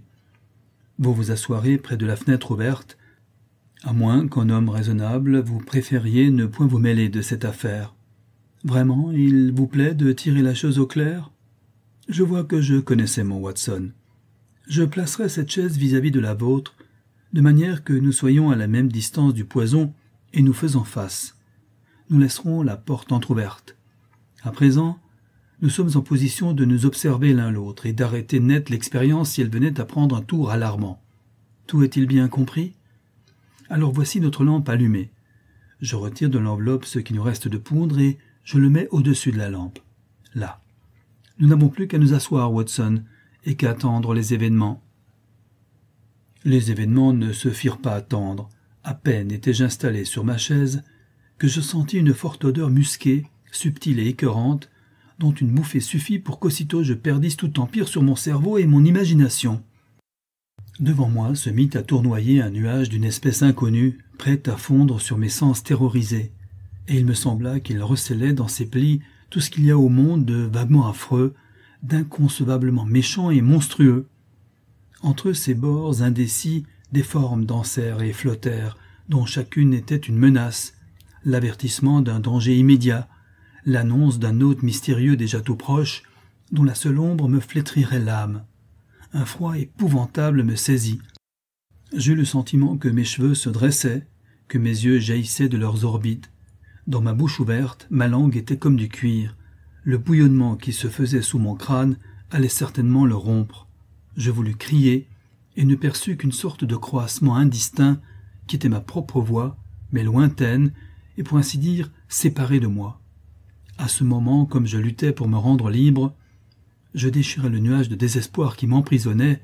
Vous vous assoirez près de la fenêtre ouverte, à moins qu'en homme raisonnable vous préfériez ne point vous mêler de cette affaire. Vraiment, il vous plaît de tirer la chose au clair Je vois que je connaissais mon Watson. Je placerai cette chaise vis à -vis de la vôtre, de manière que nous soyons à la même distance du poison et nous faisons face nous laisserons la porte entr'ouverte. À présent, nous sommes en position de nous observer l'un l'autre et d'arrêter net l'expérience si elle venait à prendre un tour alarmant. Tout est-il bien compris Alors voici notre lampe allumée. Je retire de l'enveloppe ce qui nous reste de poudre et je le mets au-dessus de la lampe. Là. Nous n'avons plus qu'à nous asseoir, Watson, et qu'à attendre les événements. Les événements ne se firent pas attendre. À peine étais-je installé sur ma chaise que je sentis une forte odeur musquée, subtile et écœurante, dont une bouffée suffit pour qu'aussitôt je perdisse tout empire sur mon cerveau et mon imagination. Devant moi se mit à tournoyer un nuage d'une espèce inconnue, prêt à fondre sur mes sens terrorisés, et il me sembla qu'il recelait dans ses plis tout ce qu'il y a au monde de vaguement affreux, d'inconcevablement méchant et monstrueux. Entre ces bords indécis, des formes dansèrent et flottèrent, dont chacune était une menace, l'avertissement d'un danger immédiat, l'annonce d'un hôte mystérieux déjà tout proche, dont la seule ombre me flétrirait l'âme. Un froid épouvantable me saisit. J'eus le sentiment que mes cheveux se dressaient, que mes yeux jaillissaient de leurs orbites. Dans ma bouche ouverte, ma langue était comme du cuir. Le bouillonnement qui se faisait sous mon crâne allait certainement le rompre. Je voulus crier, et ne perçus qu'une sorte de croassement indistinct qui était ma propre voix, mais lointaine, et pour ainsi dire séparé de moi. À ce moment, comme je luttais pour me rendre libre, je déchirai le nuage de désespoir qui m'emprisonnait,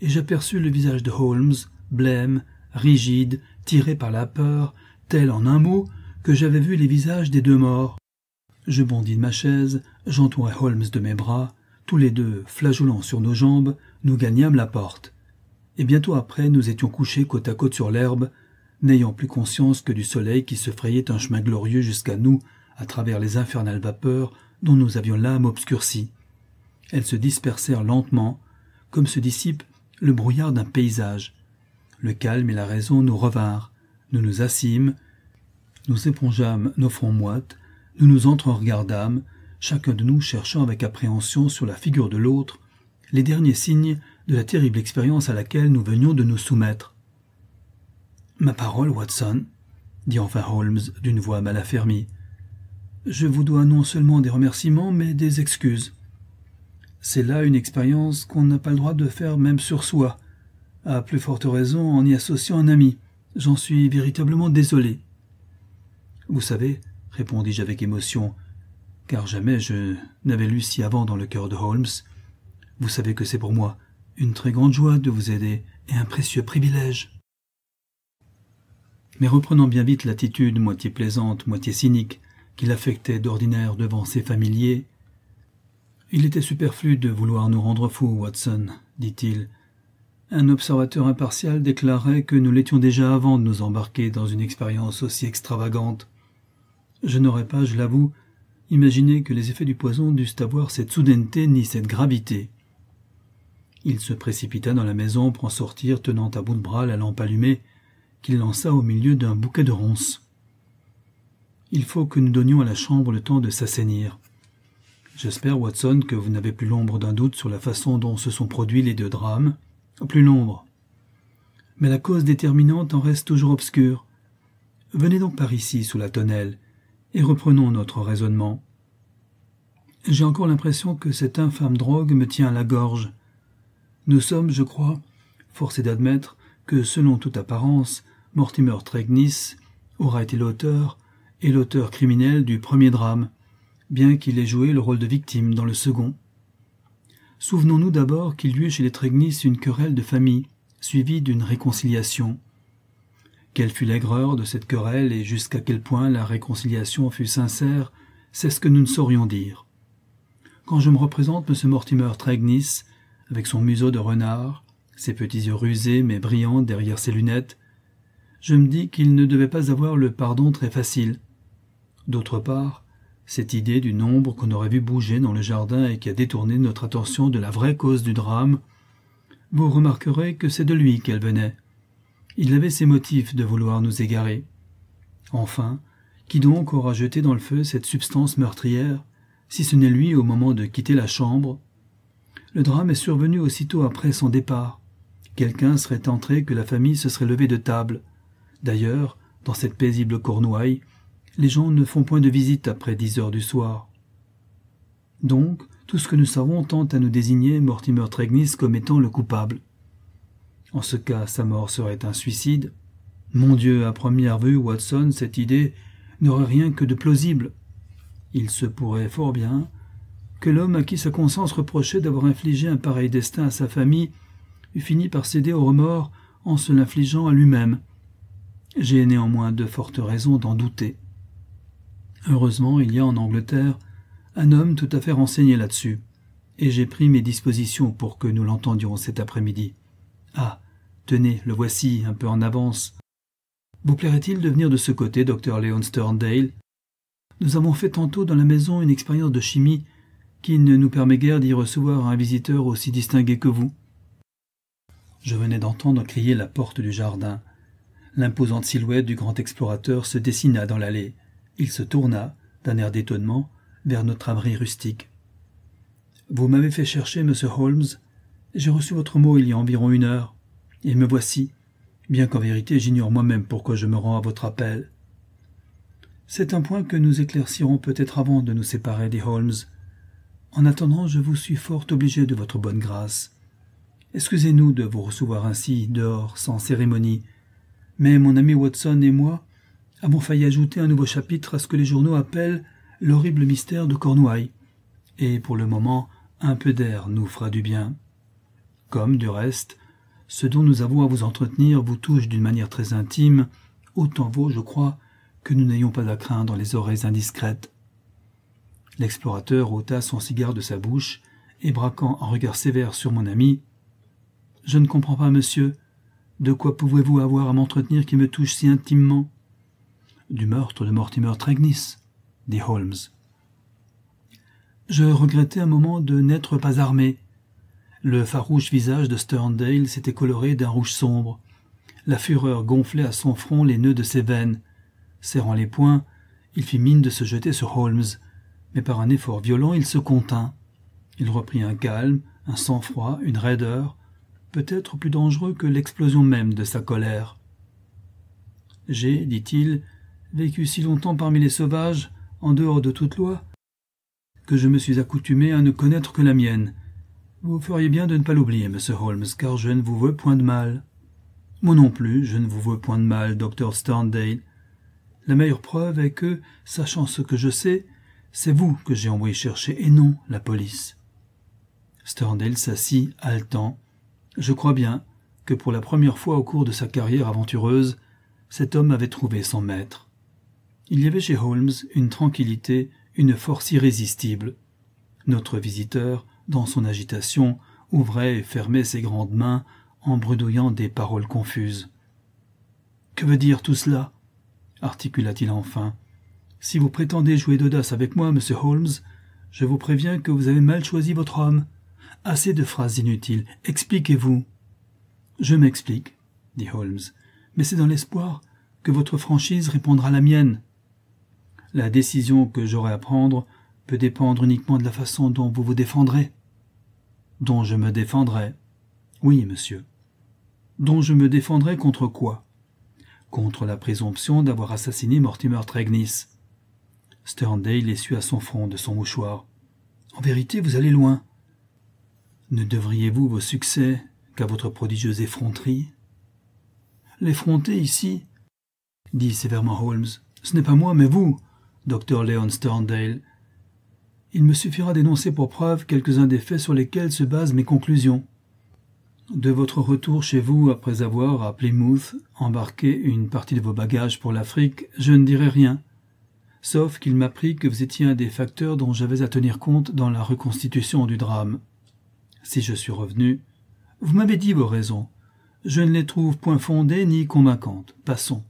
et j'aperçus le visage de Holmes, blême, rigide, tiré par la peur, tel en un mot que j'avais vu les visages des deux morts. Je bondis de ma chaise, j'entourai Holmes de mes bras, tous les deux, flageolant sur nos jambes, nous gagnâmes la porte. Et bientôt après, nous étions couchés côte à côte sur l'herbe, n'ayant plus conscience que du soleil qui se frayait un chemin glorieux jusqu'à nous à travers les infernales vapeurs dont nous avions l'âme obscurcie. Elles se dispersèrent lentement, comme se dissipe le brouillard d'un paysage. Le calme et la raison nous revinrent, nous nous assîmes, nous épongeâmes nos fronts moites, nous nous entre-regardâmes, chacun de nous cherchant avec appréhension sur la figure de l'autre les derniers signes de la terrible expérience à laquelle nous venions de nous soumettre. Ma parole, Watson, dit enfin Holmes d'une voix mal affermie. Je vous dois non seulement des remerciements, mais des excuses. C'est là une expérience qu'on n'a pas le droit de faire même sur soi, à plus forte raison en y associant un ami. J'en suis véritablement désolé. Vous savez, répondis-je avec émotion, car jamais je n'avais lu si avant dans le cœur de Holmes, vous savez que c'est pour moi une très grande joie de vous aider et un précieux privilège mais reprenant bien vite l'attitude moitié plaisante, moitié cynique qu'il affectait d'ordinaire devant ses familiers. Il était superflu de vouloir nous rendre fous, Watson, dit-il. Un observateur impartial déclarait que nous l'étions déjà avant de nous embarquer dans une expérience aussi extravagante. Je n'aurais pas, je l'avoue, imaginé que les effets du poison dussent avoir cette soudaineté ni cette gravité. Il se précipita dans la maison pour en sortir, tenant à bout de bras la lampe allumée, lança au milieu d'un bouquet de ronces. Il faut que nous donnions à la chambre le temps de s'assainir. J'espère, Watson, que vous n'avez plus l'ombre d'un doute sur la façon dont se sont produits les deux drames. Plus l'ombre. Mais la cause déterminante en reste toujours obscure. Venez donc par ici, sous la tonnelle, et reprenons notre raisonnement. J'ai encore l'impression que cette infâme drogue me tient à la gorge. Nous sommes, je crois, forcés d'admettre que, selon toute apparence, Mortimer Tregnis aura été l'auteur et l'auteur criminel du premier drame, bien qu'il ait joué le rôle de victime dans le second. Souvenons-nous d'abord qu'il y eut chez les Tregnis une querelle de famille, suivie d'une réconciliation. Quelle fut l'aigreur de cette querelle et jusqu'à quel point la réconciliation fut sincère, c'est ce que nous ne saurions dire. Quand je me représente M. Mortimer Tregnis, avec son museau de renard, ses petits yeux rusés mais brillants derrière ses lunettes, je me dis qu'il ne devait pas avoir le pardon très facile. D'autre part, cette idée du nombre qu'on aurait vu bouger dans le jardin et qui a détourné notre attention de la vraie cause du drame, vous remarquerez que c'est de lui qu'elle venait. Il avait ses motifs de vouloir nous égarer. Enfin, qui donc aura jeté dans le feu cette substance meurtrière, si ce n'est lui au moment de quitter la chambre Le drame est survenu aussitôt après son départ. Quelqu'un serait entré que la famille se serait levée de table. D'ailleurs, dans cette paisible Cornouaille, les gens ne font point de visite après dix heures du soir. Donc, tout ce que nous savons tend à nous désigner Mortimer Tregnis comme étant le coupable. En ce cas, sa mort serait un suicide. Mon Dieu, à première vue, Watson, cette idée n'aurait rien que de plausible. Il se pourrait fort bien que l'homme à qui sa conscience reprochait d'avoir infligé un pareil destin à sa famille eût fini par céder au remords en se l'infligeant à lui-même, j'ai néanmoins de fortes raisons d'en douter. Heureusement, il y a en Angleterre un homme tout à fait renseigné là-dessus, et j'ai pris mes dispositions pour que nous l'entendions cet après-midi. Ah, tenez, le voici, un peu en avance. Vous plairait-il de venir de ce côté, docteur Léon Sterndale Nous avons fait tantôt dans la maison une expérience de chimie qui ne nous permet guère d'y recevoir un visiteur aussi distingué que vous. Je venais d'entendre crier la porte du jardin. L'imposante silhouette du grand explorateur se dessina dans l'allée. Il se tourna, d'un air d'étonnement, vers notre abri rustique. Vous m'avez fait chercher, monsieur Holmes. J'ai reçu votre mot il y a environ une heure, et me voici, bien qu'en vérité j'ignore moi-même pourquoi je me rends à votre appel. C'est un point que nous éclaircirons peut-être avant de nous séparer dit Holmes. En attendant, je vous suis fort obligé de votre bonne grâce. Excusez-nous de vous recevoir ainsi, dehors, sans cérémonie, mais mon ami Watson et moi avons failli ajouter un nouveau chapitre à ce que les journaux appellent l'horrible mystère de Cornouailles. Et pour le moment, un peu d'air nous fera du bien. Comme, du reste, ce dont nous avons à vous entretenir vous touche d'une manière très intime, autant vaut, je crois, que nous n'ayons pas à craindre les oreilles indiscrètes. L'explorateur ôta son cigare de sa bouche et braquant un regard sévère sur mon ami Je ne comprends pas, monsieur, de quoi pouvez-vous avoir à m'entretenir qui me touche si intimement Du meurtre de Mortimer Tregnis, dit Holmes. Je regrettai un moment de n'être pas armé. Le farouche visage de Sterndale s'était coloré d'un rouge sombre. La fureur gonflait à son front les nœuds de ses veines. Serrant les poings, il fit mine de se jeter sur Holmes, mais par un effort violent il se contint. Il reprit un calme, un sang-froid, une raideur, peut-être plus dangereux que l'explosion même de sa colère. J'ai, dit-il, vécu si longtemps parmi les sauvages, en dehors de toute loi, que je me suis accoutumé à ne connaître que la mienne. Vous feriez bien de ne pas l'oublier, monsieur Holmes, car je ne vous veux point de mal. Moi non plus, je ne vous veux point de mal, docteur Sterndale. La meilleure preuve est que, sachant ce que je sais, c'est vous que j'ai envoyé chercher et non la police. Sterndale s'assit, haletant, je crois bien que pour la première fois au cours de sa carrière aventureuse, cet homme avait trouvé son maître. Il y avait chez Holmes une tranquillité, une force irrésistible. Notre visiteur, dans son agitation, ouvrait et fermait ses grandes mains en bredouillant des paroles confuses. Que veut dire tout cela articula-t-il enfin. Si vous prétendez jouer d'audace avec moi, monsieur Holmes, je vous préviens que vous avez mal choisi votre homme. Assez de phrases inutiles. Expliquez-vous. Je m'explique, dit Holmes, mais c'est dans l'espoir que votre franchise répondra à la mienne. La décision que j'aurai à prendre peut dépendre uniquement de la façon dont vous vous défendrez. Dont je me défendrai. Oui, monsieur. Dont je me défendrai contre quoi Contre la présomption d'avoir assassiné Mortimer Tregnis. Sterndale essuie à son front de son mouchoir. En vérité, vous allez loin. Ne devriez-vous vos succès qu'à votre prodigieuse effronterie L'effronter ici, dit sévèrement Holmes, ce n'est pas moi, mais vous, docteur Léon Sterndale. Il me suffira d'énoncer pour preuve quelques-uns des faits sur lesquels se basent mes conclusions. De votre retour chez vous après avoir, à Plymouth, embarqué une partie de vos bagages pour l'Afrique, je ne dirai rien, sauf qu'il m'apprit que vous étiez un des facteurs dont j'avais à tenir compte dans la reconstitution du drame. Si je suis revenu, vous m'avez dit vos raisons. Je ne les trouve point fondées ni convaincantes. Passons.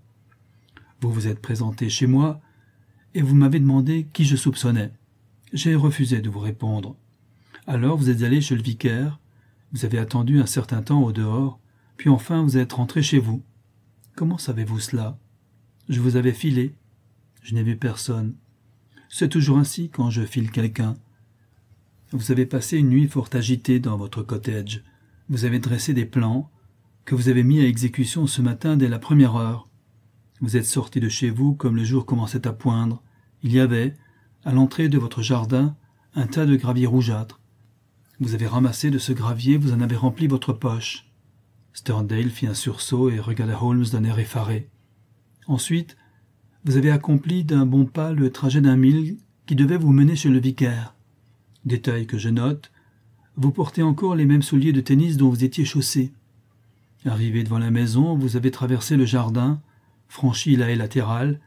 Vous vous êtes présenté chez moi et vous m'avez demandé qui je soupçonnais. J'ai refusé de vous répondre. Alors vous êtes allé chez le vicaire, vous avez attendu un certain temps au dehors, puis enfin vous êtes rentré chez vous. Comment savez-vous cela Je vous avais filé. Je n'ai vu personne. C'est toujours ainsi quand je file quelqu'un. Vous avez passé une nuit fort agitée dans votre cottage. Vous avez dressé des plans que vous avez mis à exécution ce matin dès la première heure. Vous êtes sorti de chez vous comme le jour commençait à poindre. Il y avait, à l'entrée de votre jardin, un tas de gravier rougeâtre. Vous avez ramassé de ce gravier, vous en avez rempli votre poche. Sterndale fit un sursaut et regarda Holmes d'un air effaré. Ensuite, vous avez accompli d'un bon pas le trajet d'un mille qui devait vous mener chez le vicaire détail que je note, vous portez encore les mêmes souliers de tennis dont vous étiez chaussé. Arrivé devant la maison, vous avez traversé le jardin, franchi la haie latérale,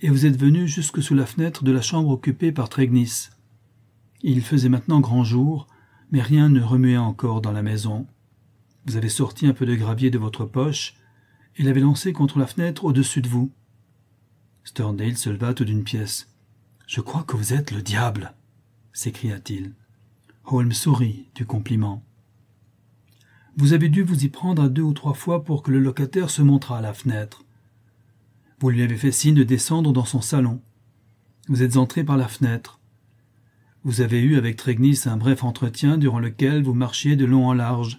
et vous êtes venu jusque sous la fenêtre de la chambre occupée par Tregnis. Il faisait maintenant grand jour, mais rien ne remuait encore dans la maison. Vous avez sorti un peu de gravier de votre poche et l'avez lancé contre la fenêtre au-dessus de vous. Sterndale se leva tout d'une pièce. Je crois que vous êtes le diable s'écria-t-il. Holmes sourit du compliment. Vous avez dû vous y prendre à deux ou trois fois pour que le locataire se montrât à la fenêtre. Vous lui avez fait signe de descendre dans son salon. Vous êtes entré par la fenêtre. Vous avez eu avec Trégnis un bref entretien durant lequel vous marchiez de long en large.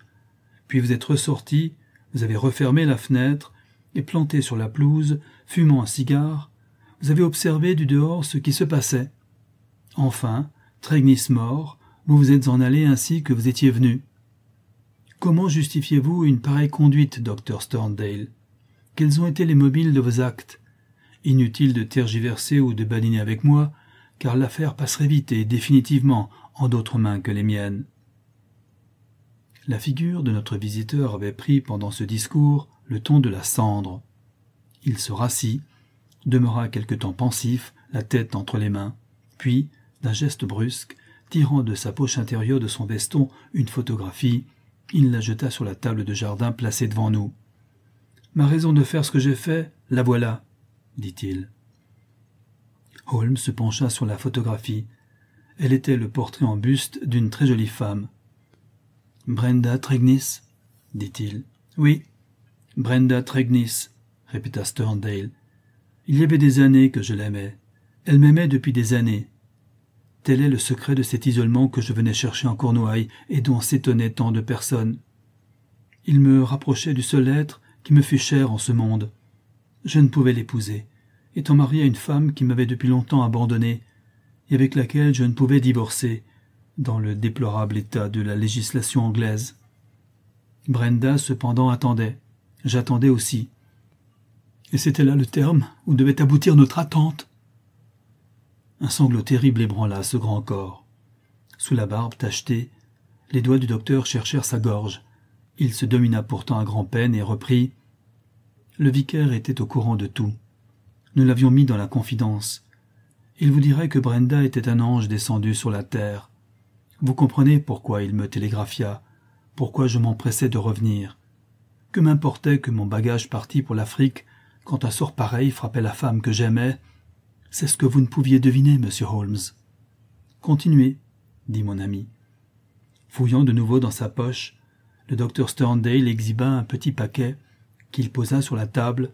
Puis vous êtes ressorti, vous avez refermé la fenêtre, et planté sur la pelouse, fumant un cigare, vous avez observé du dehors ce qui se passait. Enfin, mort, vous vous êtes en allé ainsi que vous étiez venu. Comment justifiez-vous une pareille conduite, docteur Storndale Quels ont été les mobiles de vos actes Inutile de tergiverser ou de badiner avec moi, car l'affaire passerait vite et définitivement en d'autres mains que les miennes. La figure de notre visiteur avait pris pendant ce discours le ton de la cendre. Il se rassit, demeura quelque temps pensif, la tête entre les mains, puis, d'un geste brusque, tirant de sa poche intérieure de son veston une photographie, il la jeta sur la table de jardin placée devant nous. Ma raison de faire ce que j'ai fait, la voilà, dit-il. Holmes se pencha sur la photographie. Elle était le portrait en buste d'une très jolie femme. Brenda Tregnis, dit-il. Oui, Brenda Tregnis, répéta Sterndale. Il y avait des années que je l'aimais. Elle m'aimait depuis des années. Tel est le secret de cet isolement que je venais chercher en Cornouailles et dont s'étonnaient tant de personnes. Il me rapprochait du seul être qui me fût cher en ce monde. Je ne pouvais l'épouser, étant marié à une femme qui m'avait depuis longtemps abandonné, et avec laquelle je ne pouvais divorcer, dans le déplorable état de la législation anglaise. Brenda, cependant, attendait. J'attendais aussi. Et c'était là le terme où devait aboutir notre attente. Un sanglot terrible ébranla ce grand corps. Sous la barbe tachetée, les doigts du docteur cherchèrent sa gorge. Il se domina pourtant à grand-peine et reprit Le vicaire était au courant de tout. Nous l'avions mis dans la confidence. Il vous dirait que Brenda était un ange descendu sur la terre. Vous comprenez pourquoi il me télégraphia, pourquoi je m'empressais de revenir. Que m'importait que mon bagage parti pour l'Afrique, quand un sort pareil frappait la femme que j'aimais, c'est ce que vous ne pouviez deviner, monsieur Holmes. Continuez, dit mon ami. Fouillant de nouveau dans sa poche, le docteur Sterndale exhiba un petit paquet qu'il posa sur la table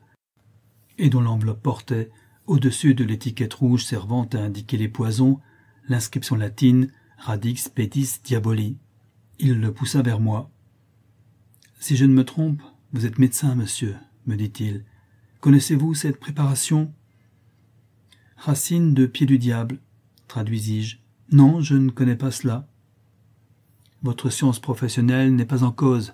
et dont l'enveloppe portait, au-dessus de l'étiquette rouge servant à indiquer les poisons, l'inscription latine Radix Petis Diaboli. Il le poussa vers moi. Si je ne me trompe, vous êtes médecin, monsieur, me dit-il. Connaissez-vous cette préparation Racine de pied du diable, traduisis-je. Non, je ne connais pas cela. Votre science professionnelle n'est pas en cause,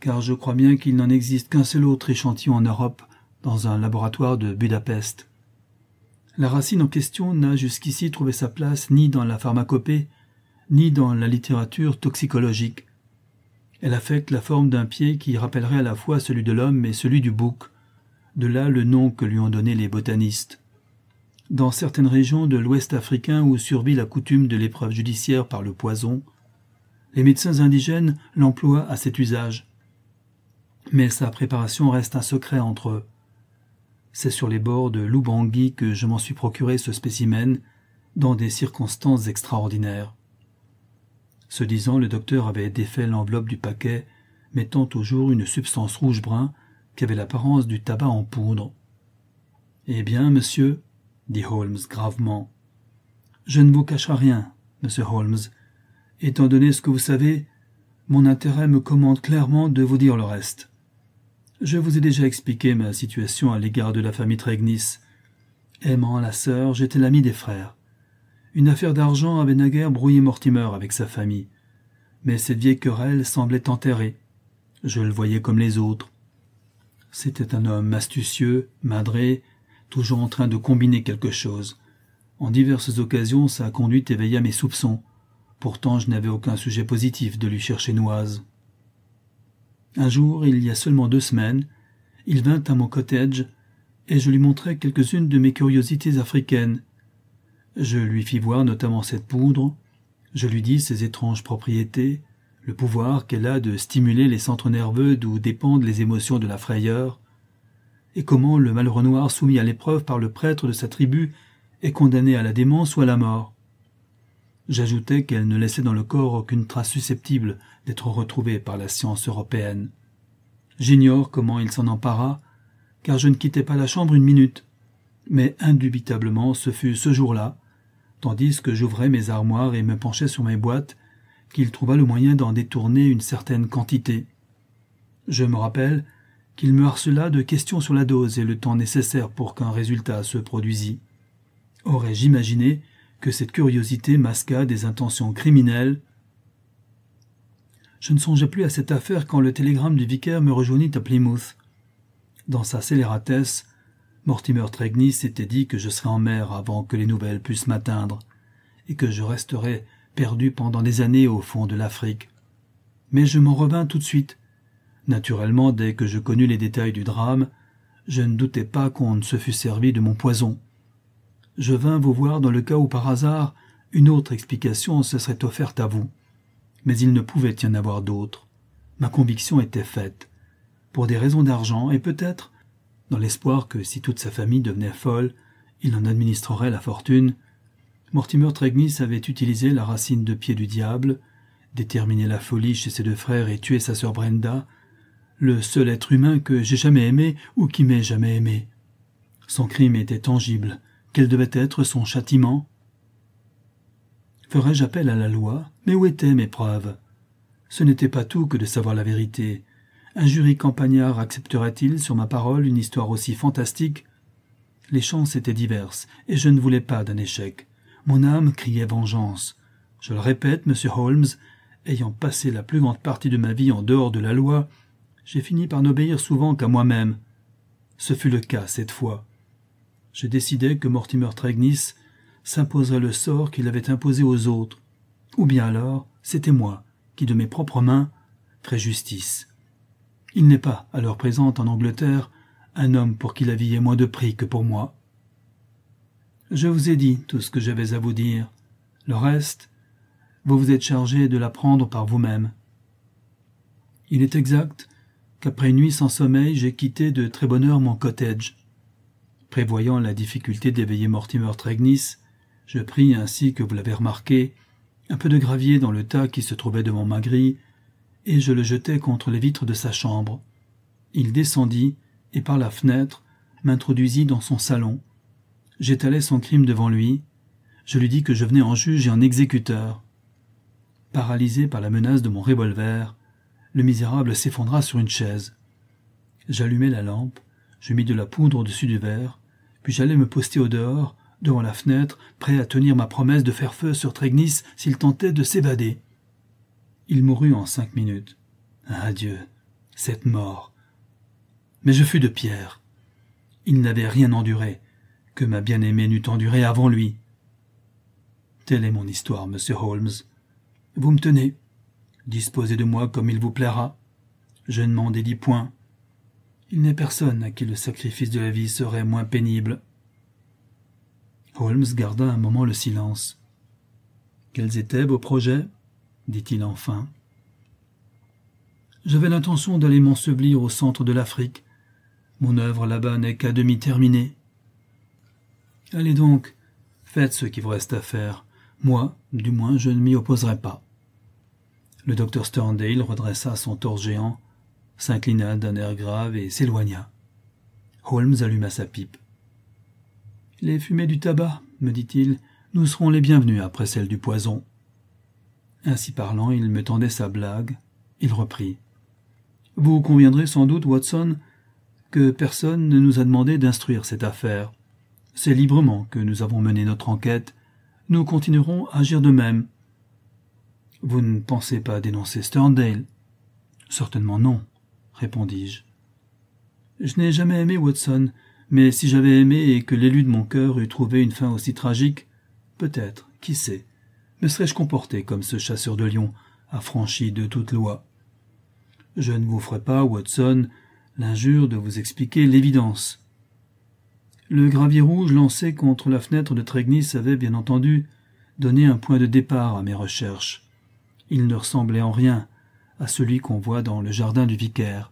car je crois bien qu'il n'en existe qu'un seul autre échantillon en Europe, dans un laboratoire de Budapest. La racine en question n'a jusqu'ici trouvé sa place ni dans la pharmacopée, ni dans la littérature toxicologique. Elle affecte la forme d'un pied qui rappellerait à la fois celui de l'homme et celui du bouc, de là le nom que lui ont donné les botanistes. Dans certaines régions de l'Ouest africain où survit la coutume de l'épreuve judiciaire par le poison, les médecins indigènes l'emploient à cet usage. Mais sa préparation reste un secret entre eux. C'est sur les bords de l'Oubangui que je m'en suis procuré ce spécimen, dans des circonstances extraordinaires. Ce disant, le docteur avait défait l'enveloppe du paquet, mettant toujours une substance rouge-brun qui avait l'apparence du tabac en poudre. Eh bien, monsieur, dit Holmes gravement. Je ne vous cacherai rien, monsieur Holmes. Étant donné ce que vous savez, mon intérêt me commande clairement de vous dire le reste. Je vous ai déjà expliqué ma situation à l'égard de la famille Tregnis. Aimant la sœur, j'étais l'ami des frères. Une affaire d'argent avait naguère brouillé Mortimer avec sa famille. Mais cette vieille querelle semblait enterrée. Je le voyais comme les autres. C'était un homme astucieux, madré, toujours en train de combiner quelque chose. En diverses occasions, sa conduite éveilla mes soupçons. Pourtant, je n'avais aucun sujet positif de lui chercher noise. Un jour, il y a seulement deux semaines, il vint à mon cottage et je lui montrai quelques-unes de mes curiosités africaines. Je lui fis voir notamment cette poudre, je lui dis ses étranges propriétés, le pouvoir qu'elle a de stimuler les centres nerveux d'où dépendent les émotions de la frayeur, et comment le malheureux noir soumis à l'épreuve par le prêtre de sa tribu est condamné à la démence ou à la mort. J'ajoutais qu'elle ne laissait dans le corps aucune trace susceptible d'être retrouvée par la science européenne. J'ignore comment il s'en empara, car je ne quittais pas la chambre une minute. Mais indubitablement ce fut ce jour-là, tandis que j'ouvrais mes armoires et me penchais sur mes boîtes, qu'il trouva le moyen d'en détourner une certaine quantité. Je me rappelle qu'il me harcela de questions sur la dose et le temps nécessaire pour qu'un résultat se produisît. Aurais-je imaginé que cette curiosité masquât des intentions criminelles Je ne songeais plus à cette affaire quand le télégramme du vicaire me rejoignit à Plymouth. Dans sa scélératesse, Mortimer Tregny s'était dit que je serais en mer avant que les nouvelles puissent m'atteindre, et que je resterais perdu pendant des années au fond de l'Afrique. Mais je m'en revins tout de suite, Naturellement, dès que je connus les détails du drame, je ne doutais pas qu'on ne se fût servi de mon poison. Je vins vous voir dans le cas où par hasard une autre explication se serait offerte à vous. Mais il ne pouvait y en avoir d'autre. Ma conviction était faite. Pour des raisons d'argent, et peut-être, dans l'espoir que si toute sa famille devenait folle, il en administrerait la fortune, Mortimer Tregnis avait utilisé la racine de pied du diable, déterminé la folie chez ses deux frères et tué sa sœur Brenda, le seul être humain que j'ai jamais aimé ou qui m'ait jamais aimé. Son crime était tangible. Quel devait être son châtiment Ferais-je appel à la loi Mais où étaient mes preuves Ce n'était pas tout que de savoir la vérité. Un jury campagnard accepterait-il sur ma parole une histoire aussi fantastique Les chances étaient diverses, et je ne voulais pas d'un échec. Mon âme criait vengeance. Je le répète, monsieur Holmes, ayant passé la plus grande partie de ma vie en dehors de la loi, j'ai fini par n'obéir souvent qu'à moi-même. Ce fut le cas cette fois. J'ai décidé que Mortimer Tregnis s'imposerait le sort qu'il avait imposé aux autres, ou bien alors c'était moi qui, de mes propres mains, ferais justice. Il n'est pas, à l'heure présente en Angleterre, un homme pour qui la vie est moins de prix que pour moi. Je vous ai dit tout ce que j'avais à vous dire. Le reste, vous vous êtes chargé de l'apprendre par vous-même. Il est exact qu'après une nuit sans sommeil, j'ai quitté de très bonne heure mon cottage. Prévoyant la difficulté d'éveiller Mortimer Tregnis, je pris, ainsi que vous l'avez remarqué, un peu de gravier dans le tas qui se trouvait devant ma grille, et je le jetai contre les vitres de sa chambre. Il descendit, et par la fenêtre, m'introduisit dans son salon. J'étalai son crime devant lui. Je lui dis que je venais en juge et en exécuteur. Paralysé par la menace de mon revolver, le misérable s'effondra sur une chaise. J'allumai la lampe, je mis de la poudre au-dessus du verre, puis j'allai me poster au dehors, devant la fenêtre, prêt à tenir ma promesse de faire feu sur Trégnis s'il tentait de s'évader. Il mourut en cinq minutes. Adieu, ah, cette mort. Mais je fus de pierre. Il n'avait rien enduré, que ma bien-aimée n'eût enduré avant lui. Telle est mon histoire, monsieur Holmes. Vous me tenez Disposez de moi comme il vous plaira. Je ne m'en dédie point. Il n'est personne à qui le sacrifice de la vie serait moins pénible. Holmes garda un moment le silence. Quels étaient vos projets dit-il enfin. J'avais l'intention d'aller m'ensevelir au centre de l'Afrique. Mon œuvre là-bas n'est qu'à demi terminée. Allez donc, faites ce qui vous reste à faire. Moi, du moins, je ne m'y opposerai pas. Le docteur Sterndale redressa son torse géant, s'inclina d'un air grave et s'éloigna. Holmes alluma sa pipe. Les fumées du tabac, me dit-il, nous serons les bienvenus après celles du poison. Ainsi parlant, il me tendait sa blague. Il reprit. Vous conviendrez sans doute, Watson, que personne ne nous a demandé d'instruire cette affaire. C'est librement que nous avons mené notre enquête. Nous continuerons à agir de même, vous ne pensez pas dénoncer Sterndale Certainement non, répondis-je. Je n'ai jamais aimé Watson, mais si j'avais aimé et que l'élu de mon cœur eût trouvé une fin aussi tragique, peut-être, qui sait, me serais-je comporté comme ce chasseur de lions, affranchi de toute loi. Je ne vous ferai pas, Watson, l'injure de vous expliquer l'évidence. Le gravier rouge lancé contre la fenêtre de Trégnis avait, bien entendu, donné un point de départ à mes recherches. Il ne ressemblait en rien à celui qu'on voit dans le jardin du vicaire.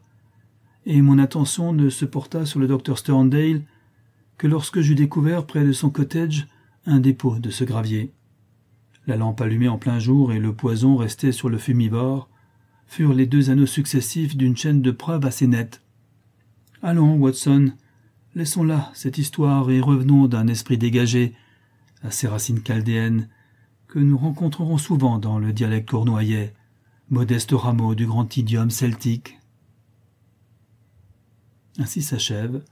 Et mon attention ne se porta sur le docteur Sterndale que lorsque j'eus découvert près de son cottage un dépôt de ce gravier. La lampe allumée en plein jour et le poison resté sur le fumivore furent les deux anneaux successifs d'une chaîne de preuves assez nette. Allons, Watson, laissons là cette histoire et revenons d'un esprit dégagé à ses racines chaldéennes que nous rencontrerons souvent dans le dialecte cornoyais, modeste rameau du grand idiome celtique. Ainsi s'achève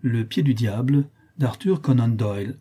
Le pied du diable d'Arthur Conan Doyle.